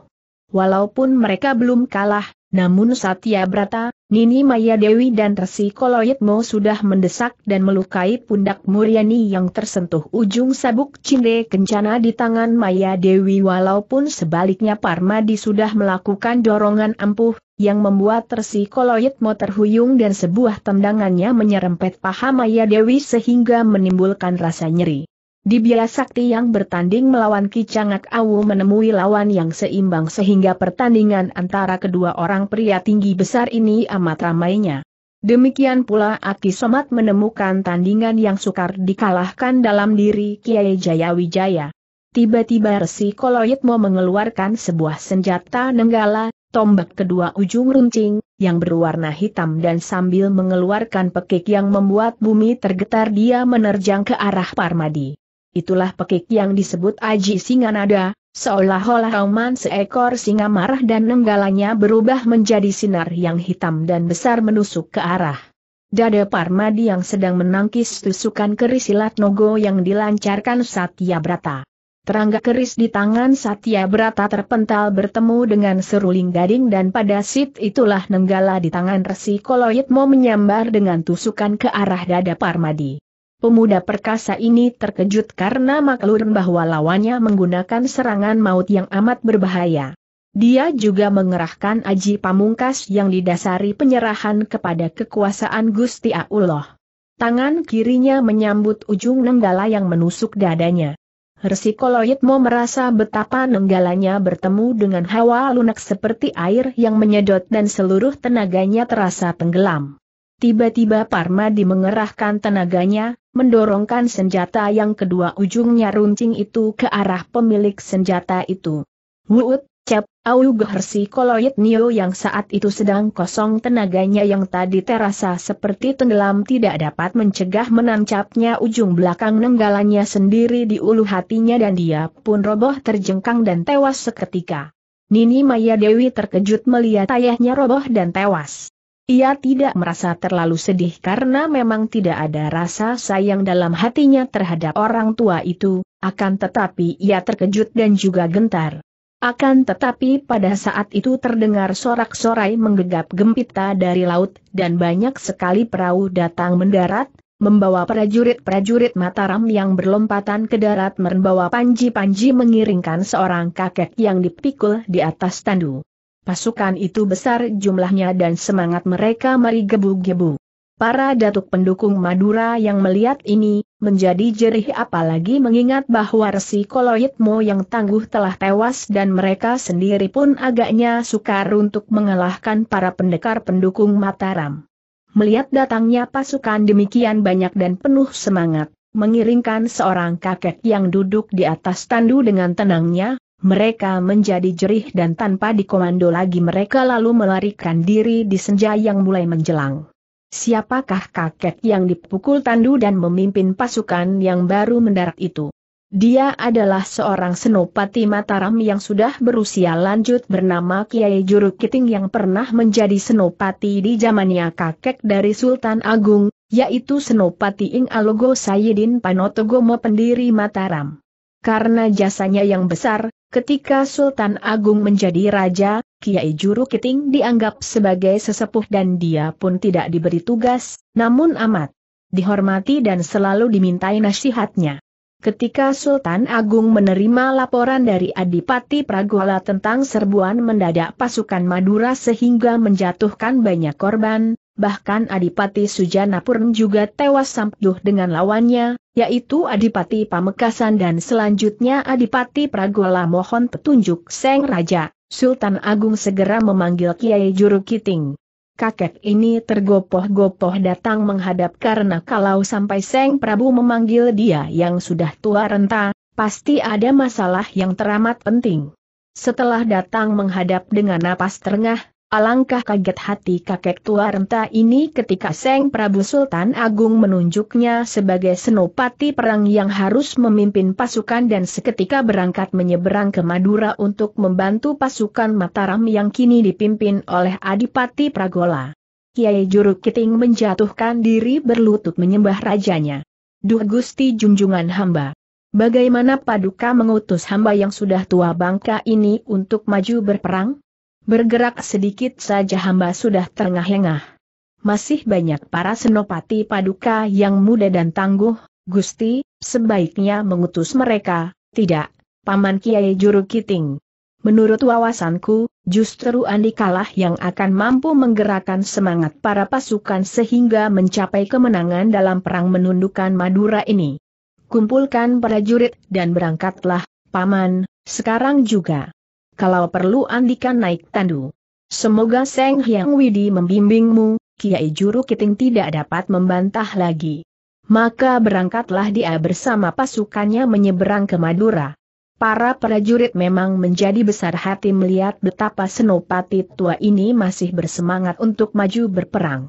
Walaupun mereka belum kalah, namun Satya Brata, Nini Maya Dewi dan Resi Koloyetmo sudah mendesak dan melukai pundak Muriani yang tersentuh ujung sabuk cinde kencana di tangan Maya Dewi walaupun sebaliknya Parmadi sudah melakukan dorongan ampuh, yang membuat Resi Koloyetmo terhuyung dan sebuah tendangannya menyerempet paha Maya Dewi sehingga menimbulkan rasa nyeri. Di Biala Sakti yang bertanding melawan Kicangak Awu menemui lawan yang seimbang sehingga pertandingan antara kedua orang pria tinggi besar ini amat ramainya. Demikian pula Aki Somat menemukan tandingan yang sukar dikalahkan dalam diri Kiai Jayawijaya. Tiba-tiba Resi Koloyetmo mengeluarkan sebuah senjata nenggala, tombak kedua ujung runcing, yang berwarna hitam dan sambil mengeluarkan pekik yang membuat bumi tergetar dia menerjang ke arah Parmadi itulah pekik yang disebut Aji Singanada, seolah-olah auman seekor singa marah dan nenggalanya berubah menjadi sinar yang hitam dan besar menusuk ke arah. Dada Parmadi yang sedang menangkis tusukan keris silat nogo yang dilancarkan Satya Brata. Terangga keris di tangan Satya Brata terpental bertemu dengan seruling gading dan pada sit itulah nenggala di tangan Resi koloid mau menyambar dengan tusukan ke arah dada Parmadi. Pemuda perkasa ini terkejut karena maklum bahwa lawannya menggunakan serangan maut yang amat berbahaya. Dia juga mengerahkan aji pamungkas yang didasari penyerahan kepada kekuasaan Gusti Allah. Tangan kirinya menyambut ujung nenggala yang menusuk dadanya. Hersikoloidmo merasa betapa nenggalanya bertemu dengan hawa lunak seperti air yang menyedot dan seluruh tenaganya terasa tenggelam. Tiba-tiba Parmadi mengerahkan tenaganya, mendorongkan senjata yang kedua ujungnya runcing itu ke arah pemilik senjata itu. Wuut, cep, au koloid Nio yang saat itu sedang kosong tenaganya yang tadi terasa seperti tenggelam tidak dapat mencegah menancapnya ujung belakang nenggalannya sendiri di ulu hatinya dan dia pun roboh terjengkang dan tewas seketika. Nini Maya Dewi terkejut melihat ayahnya roboh dan tewas. Ia tidak merasa terlalu sedih karena memang tidak ada rasa sayang dalam hatinya terhadap orang tua itu, akan tetapi ia terkejut dan juga gentar. Akan tetapi pada saat itu terdengar sorak-sorai menggegap gempita dari laut, dan banyak sekali perahu datang mendarat, membawa prajurit-prajurit Mataram yang berlompatan ke darat membawa panji-panji mengiringkan seorang kakek yang dipikul di atas tandu. Pasukan itu besar jumlahnya dan semangat mereka mari gebu gebu Para datuk pendukung Madura yang melihat ini, menjadi jerih apalagi mengingat bahwa Resi koloidmo yang tangguh telah tewas dan mereka sendiri pun agaknya sukar untuk mengalahkan para pendekar pendukung Mataram. Melihat datangnya pasukan demikian banyak dan penuh semangat, mengiringkan seorang kakek yang duduk di atas tandu dengan tenangnya, mereka menjadi jerih dan tanpa dikomando lagi mereka lalu melarikan diri di senja yang mulai menjelang. Siapakah kakek yang dipukul tandu dan memimpin pasukan yang baru mendarat itu? Dia adalah seorang senopati Mataram yang sudah berusia lanjut bernama Kiai Juru Kiting yang pernah menjadi senopati di zamannya kakek dari Sultan Agung, yaitu senopati Ing Alogo Sayyidin Panotogomo pendiri Mataram. Karena jasanya yang besar, Ketika Sultan Agung menjadi raja, Kiai Juru Kiting dianggap sebagai sesepuh dan dia pun tidak diberi tugas, namun amat dihormati dan selalu dimintai nasihatnya. Ketika Sultan Agung menerima laporan dari Adipati Pragola tentang serbuan mendadak pasukan Madura sehingga menjatuhkan banyak korban, bahkan Adipati sujana Purn juga tewas sampduh dengan lawannya, yaitu Adipati Pamekasan dan selanjutnya Adipati Pragola mohon petunjuk Seng Raja. Sultan Agung segera memanggil Kiai Juru Kiting. Kakek ini tergopoh-gopoh datang menghadap karena kalau sampai Seng Prabu memanggil dia yang sudah tua renta, pasti ada masalah yang teramat penting. Setelah datang menghadap dengan napas terengah, Alangkah kaget hati kakek tua renta ini ketika Seng Prabu Sultan Agung menunjuknya sebagai senopati perang yang harus memimpin pasukan dan seketika berangkat menyeberang ke Madura untuk membantu pasukan Mataram yang kini dipimpin oleh Adipati Pragola. Kiai Juru Kiting menjatuhkan diri berlutut menyembah rajanya. Duh Gusti Junjungan hamba. Bagaimana Paduka mengutus hamba yang sudah tua bangka ini untuk maju berperang? Bergerak sedikit saja hamba sudah terengah-engah. Masih banyak para senopati paduka yang muda dan tangguh, Gusti, sebaiknya mengutus mereka, tidak, Paman Kiai Juru Kiting. Menurut wawasanku, justru andikalah yang akan mampu menggerakkan semangat para pasukan sehingga mencapai kemenangan dalam perang menundukkan Madura ini. Kumpulkan para prajurit dan berangkatlah, Paman, sekarang juga kalau perlu andikan naik tandu. Semoga Seng Hyang Widi membimbingmu, Kiai Juru Kiting tidak dapat membantah lagi. Maka berangkatlah dia bersama pasukannya menyeberang ke Madura. Para prajurit memang menjadi besar hati melihat betapa Senopati tua ini masih bersemangat untuk maju berperang.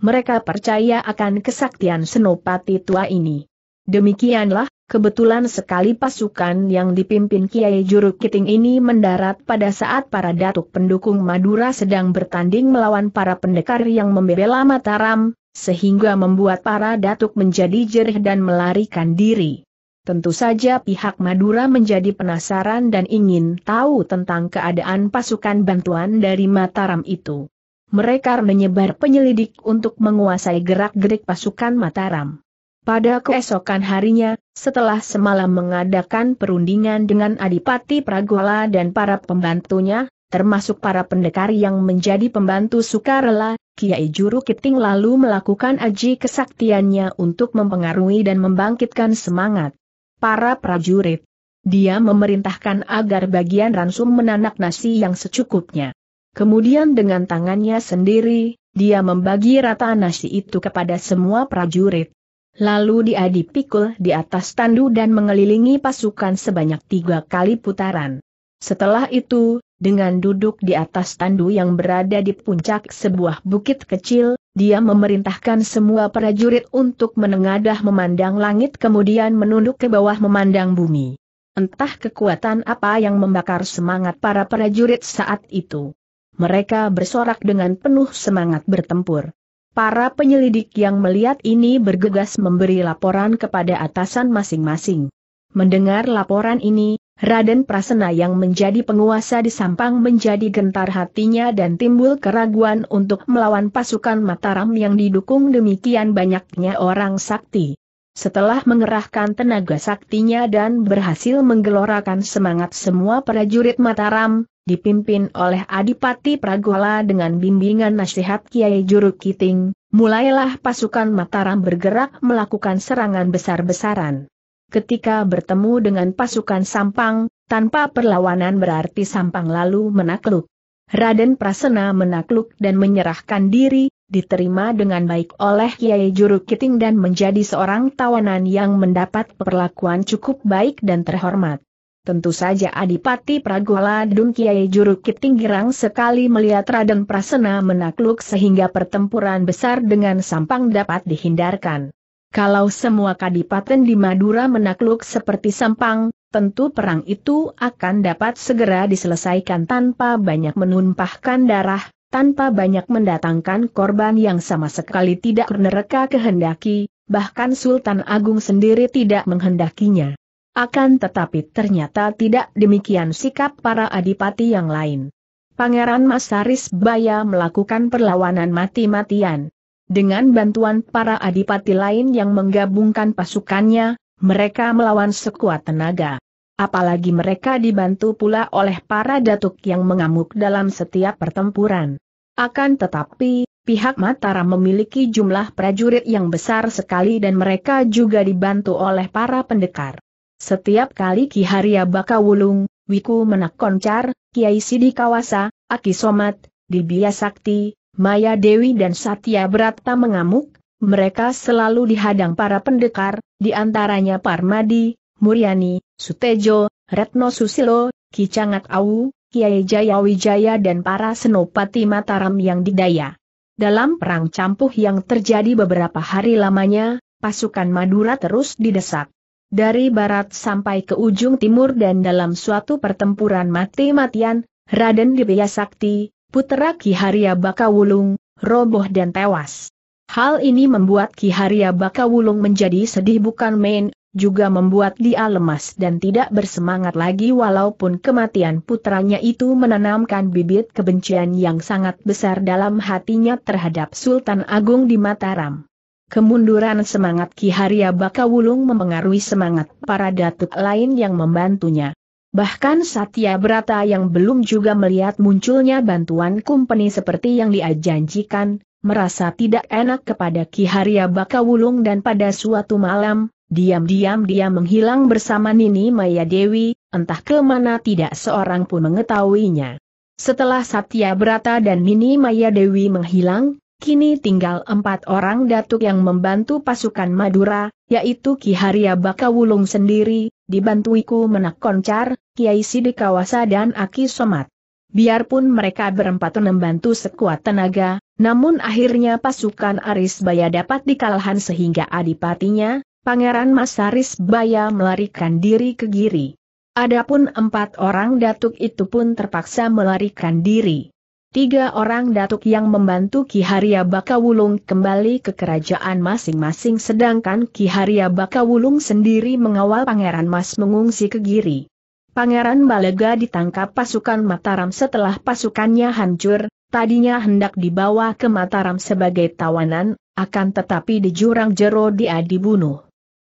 Mereka percaya akan kesaktian Senopati tua ini. Demikianlah, Kebetulan sekali pasukan yang dipimpin Kiai Juru Kiting ini mendarat pada saat para datuk pendukung Madura sedang bertanding melawan para pendekar yang membela Mataram, sehingga membuat para datuk menjadi jerih dan melarikan diri. Tentu saja pihak Madura menjadi penasaran dan ingin tahu tentang keadaan pasukan bantuan dari Mataram itu. Mereka menyebar penyelidik untuk menguasai gerak-gerik pasukan Mataram. Pada keesokan harinya, setelah semalam mengadakan perundingan dengan Adipati Pragola dan para pembantunya, termasuk para pendekar yang menjadi pembantu sukarela, Kiai Juru Kiting lalu melakukan aji kesaktiannya untuk mempengaruhi dan membangkitkan semangat para prajurit. Dia memerintahkan agar bagian ransum menanak nasi yang secukupnya. Kemudian dengan tangannya sendiri, dia membagi rata nasi itu kepada semua prajurit. Lalu dia dipikul di atas tandu dan mengelilingi pasukan sebanyak tiga kali putaran. Setelah itu, dengan duduk di atas tandu yang berada di puncak sebuah bukit kecil, dia memerintahkan semua prajurit untuk menengadah memandang langit kemudian menunduk ke bawah memandang bumi. Entah kekuatan apa yang membakar semangat para prajurit saat itu. Mereka bersorak dengan penuh semangat bertempur. Para penyelidik yang melihat ini bergegas memberi laporan kepada atasan masing-masing. Mendengar laporan ini, Raden Prasena yang menjadi penguasa di Sampang menjadi gentar hatinya dan timbul keraguan untuk melawan pasukan Mataram yang didukung demikian banyaknya orang sakti. Setelah mengerahkan tenaga saktinya dan berhasil menggelorakan semangat semua prajurit Mataram, dipimpin oleh Adipati Pragola dengan bimbingan nasihat Kiai Juru Kiting, mulailah pasukan Mataram bergerak melakukan serangan besar-besaran. Ketika bertemu dengan pasukan Sampang, tanpa perlawanan berarti Sampang lalu menakluk. Raden Prasena menakluk dan menyerahkan diri, diterima dengan baik oleh Kiai Juru Kiting dan menjadi seorang tawanan yang mendapat perlakuan cukup baik dan terhormat. Tentu saja Adipati Pragola Dun Kiai Juru Kiting girang sekali melihat Raden Prasena menakluk sehingga pertempuran besar dengan Sampang dapat dihindarkan. Kalau semua kadipaten di Madura menakluk seperti Sampang, tentu perang itu akan dapat segera diselesaikan tanpa banyak menumpahkan darah, tanpa banyak mendatangkan korban yang sama sekali tidak mereka kehendaki, bahkan Sultan Agung sendiri tidak menghendakinya. Akan tetapi ternyata tidak demikian sikap para adipati yang lain. Pangeran Masaris Baya melakukan perlawanan mati-matian. Dengan bantuan para adipati lain yang menggabungkan pasukannya, mereka melawan sekuat tenaga apalagi mereka dibantu pula oleh para datuk yang mengamuk dalam setiap pertempuran. Akan tetapi, pihak Mataram memiliki jumlah prajurit yang besar sekali dan mereka juga dibantu oleh para pendekar. Setiap kali Ki Haria Bakawulung, Wiku Menakoncar, Kiai Sidikawasa, Kawasa, Aki Somat, Dibia Sakti, Maya Dewi dan Satya Brata mengamuk, mereka selalu dihadang para pendekar, di antaranya Parmadi, Muryani, Sutejo, Retno Susilo, Kicangat Au, Kiai Jayawijaya dan para senopati Mataram yang didaya. Dalam perang campuh yang terjadi beberapa hari lamanya, pasukan Madura terus didesak. Dari barat sampai ke ujung timur dan dalam suatu pertempuran mati-matian, Raden Dibaya Sakti, putera Ki Haria Bakawulung, roboh dan tewas. Hal ini membuat Ki Haria Bakawulung menjadi sedih bukan main, juga membuat dia lemas dan tidak bersemangat lagi walaupun kematian putranya itu menanamkan bibit kebencian yang sangat besar dalam hatinya terhadap Sultan Agung di Mataram. Kemunduran semangat Ki Haria Bakawulung mempengaruhi semangat para datuk lain yang membantunya. Bahkan Satya Brata yang belum juga melihat munculnya bantuan kumpeni seperti yang dia janjikan merasa tidak enak kepada Ki Haria Bakawulung dan pada suatu malam, Diam-diam dia menghilang bersama Nini Maya Dewi, entah kemana tidak seorang pun mengetahuinya. Setelah Satya Brata dan Nini Maya Dewi menghilang, kini tinggal empat orang datuk yang membantu pasukan Madura, yaitu Ki Haria Bakawulung sendiri, dibantuiku Menak Koncar, Kiai Sidikawasa dan Aki Somat. Biarpun mereka berempat membantu sekuat tenaga, namun akhirnya pasukan Aris Baya dapat dikalahkan sehingga adipatinya, Pangeran Masaris Baya melarikan diri ke Giri. Adapun empat orang datuk itu pun terpaksa melarikan diri. Tiga orang datuk yang membantu Ki Haria Bakawulung kembali ke kerajaan masing-masing sedangkan Ki Haria Bakawulung sendiri mengawal Pangeran Mas mengungsi ke Giri. Pangeran Balega ditangkap pasukan Mataram setelah pasukannya hancur, tadinya hendak dibawa ke Mataram sebagai tawanan, akan tetapi di jurang jero dia dibunuh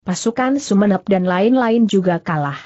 pasukan Sumenep dan lain-lain juga kalah.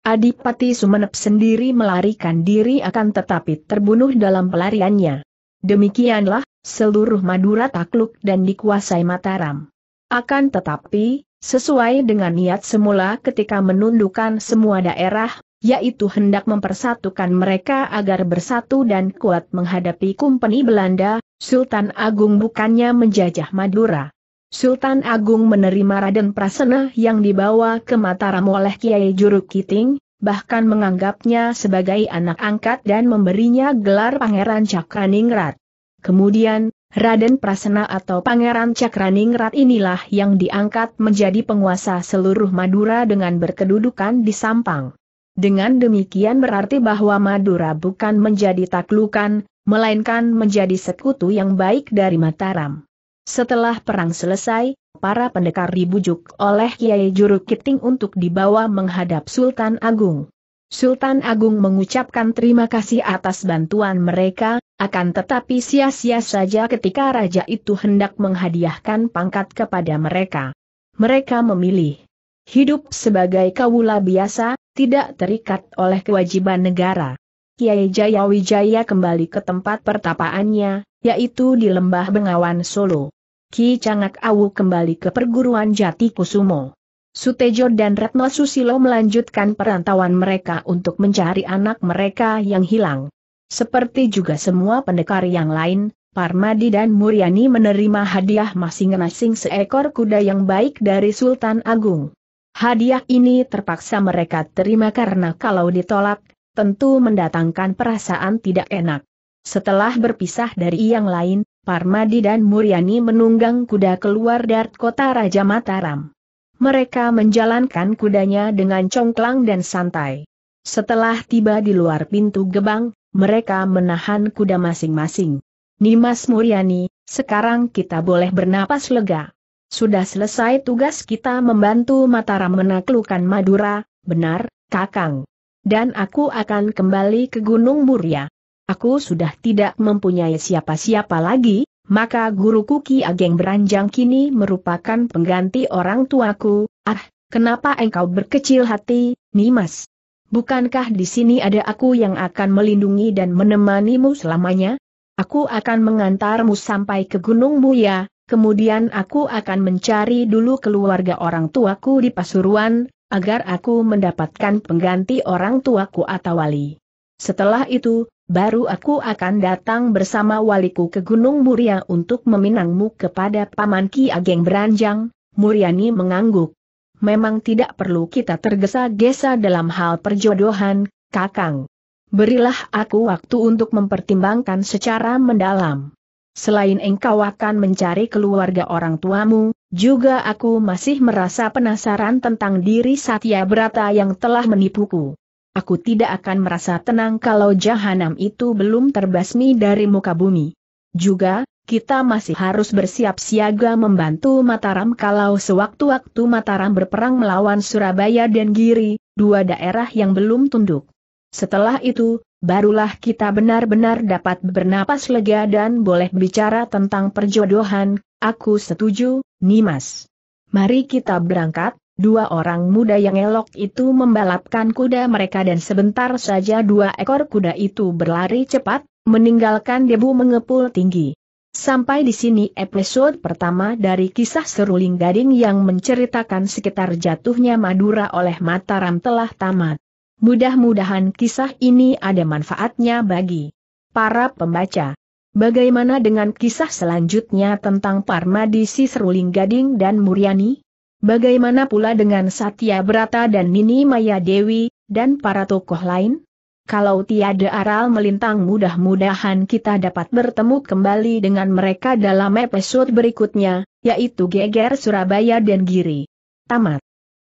Adipati Sumenep sendiri melarikan diri akan tetapi terbunuh dalam pelariannya. Demikianlah, seluruh Madura takluk dan dikuasai Mataram. Akan tetapi, sesuai dengan niat semula ketika menundukkan semua daerah, yaitu hendak mempersatukan mereka agar bersatu dan kuat menghadapi kumpeni Belanda, Sultan Agung bukannya menjajah Madura. Sultan Agung menerima Raden Prasena yang dibawa ke Mataram oleh Kiai Juru Kiting, bahkan menganggapnya sebagai anak angkat dan memberinya gelar Pangeran Cakraningrat. Kemudian, Raden Prasena atau Pangeran Cakraningrat inilah yang diangkat menjadi penguasa seluruh Madura dengan berkedudukan di Sampang. Dengan demikian berarti bahwa Madura bukan menjadi taklukan, melainkan menjadi sekutu yang baik dari Mataram. Setelah perang selesai, para pendekar dibujuk oleh Kiai Juru Kiting untuk dibawa menghadap Sultan Agung. Sultan Agung mengucapkan terima kasih atas bantuan mereka, akan tetapi sia-sia saja ketika raja itu hendak menghadiahkan pangkat kepada mereka. Mereka memilih hidup sebagai kawula biasa, tidak terikat oleh kewajiban negara. Kiai Jayawijaya kembali ke tempat pertapaannya, yaitu di Lembah Bengawan Solo. Ki Cangak Awu kembali ke perguruan Jati Kusumo. Sutejo dan Retno Susilo melanjutkan perantauan mereka untuk mencari anak mereka yang hilang. Seperti juga semua pendekar yang lain, Parmadi dan Muryani menerima hadiah masing-masing seekor kuda yang baik dari Sultan Agung. Hadiah ini terpaksa mereka terima karena kalau ditolak, tentu mendatangkan perasaan tidak enak. Setelah berpisah dari yang lain, Parmadi dan Muryani menunggang kuda keluar dari kota Raja Mataram. Mereka menjalankan kudanya dengan congklang dan santai. Setelah tiba di luar pintu gebang, mereka menahan kuda masing-masing. Nimas Muryani, sekarang kita boleh bernapas lega. Sudah selesai tugas kita membantu Mataram menaklukkan Madura, benar, Kakang. Dan aku akan kembali ke Gunung Muria aku sudah tidak mempunyai siapa-siapa lagi, maka guruku Ki Ageng Beranjang kini merupakan pengganti orang tuaku, ah, kenapa engkau berkecil hati, Nimas? Bukankah di sini ada aku yang akan melindungi dan menemanimu selamanya? Aku akan mengantarmu sampai ke Gunung Muya, kemudian aku akan mencari dulu keluarga orang tuaku di Pasuruan, agar aku mendapatkan pengganti orang tuaku atau wali. Setelah itu, baru aku akan datang bersama waliku ke Gunung Muria untuk meminangmu kepada Paman Ki Ageng Beranjang, Muriani mengangguk. Memang tidak perlu kita tergesa-gesa dalam hal perjodohan, Kakang. Berilah aku waktu untuk mempertimbangkan secara mendalam. Selain engkau akan mencari keluarga orang tuamu, juga aku masih merasa penasaran tentang diri Satya Brata yang telah menipuku aku tidak akan merasa tenang kalau jahanam itu belum terbasmi dari muka bumi. Juga, kita masih harus bersiap siaga membantu Mataram kalau sewaktu-waktu Mataram berperang melawan Surabaya dan Giri, dua daerah yang belum tunduk. Setelah itu, barulah kita benar-benar dapat bernapas lega dan boleh bicara tentang perjodohan, aku setuju, Nimas. Mari kita berangkat, Dua orang muda yang elok itu membalapkan kuda mereka dan sebentar saja dua ekor kuda itu berlari cepat, meninggalkan debu mengepul tinggi. Sampai di sini episode pertama dari kisah seruling gading yang menceritakan sekitar jatuhnya Madura oleh Mataram telah tamat. Mudah-mudahan kisah ini ada manfaatnya bagi para pembaca. Bagaimana dengan kisah selanjutnya tentang Parmadisi seruling gading dan Muriani? Bagaimana pula dengan Satya Brata dan Nini Maya Dewi, dan para tokoh lain? Kalau tiada aral melintang mudah-mudahan kita dapat bertemu kembali dengan mereka dalam episode berikutnya, yaitu Geger Surabaya dan Giri. Tamat.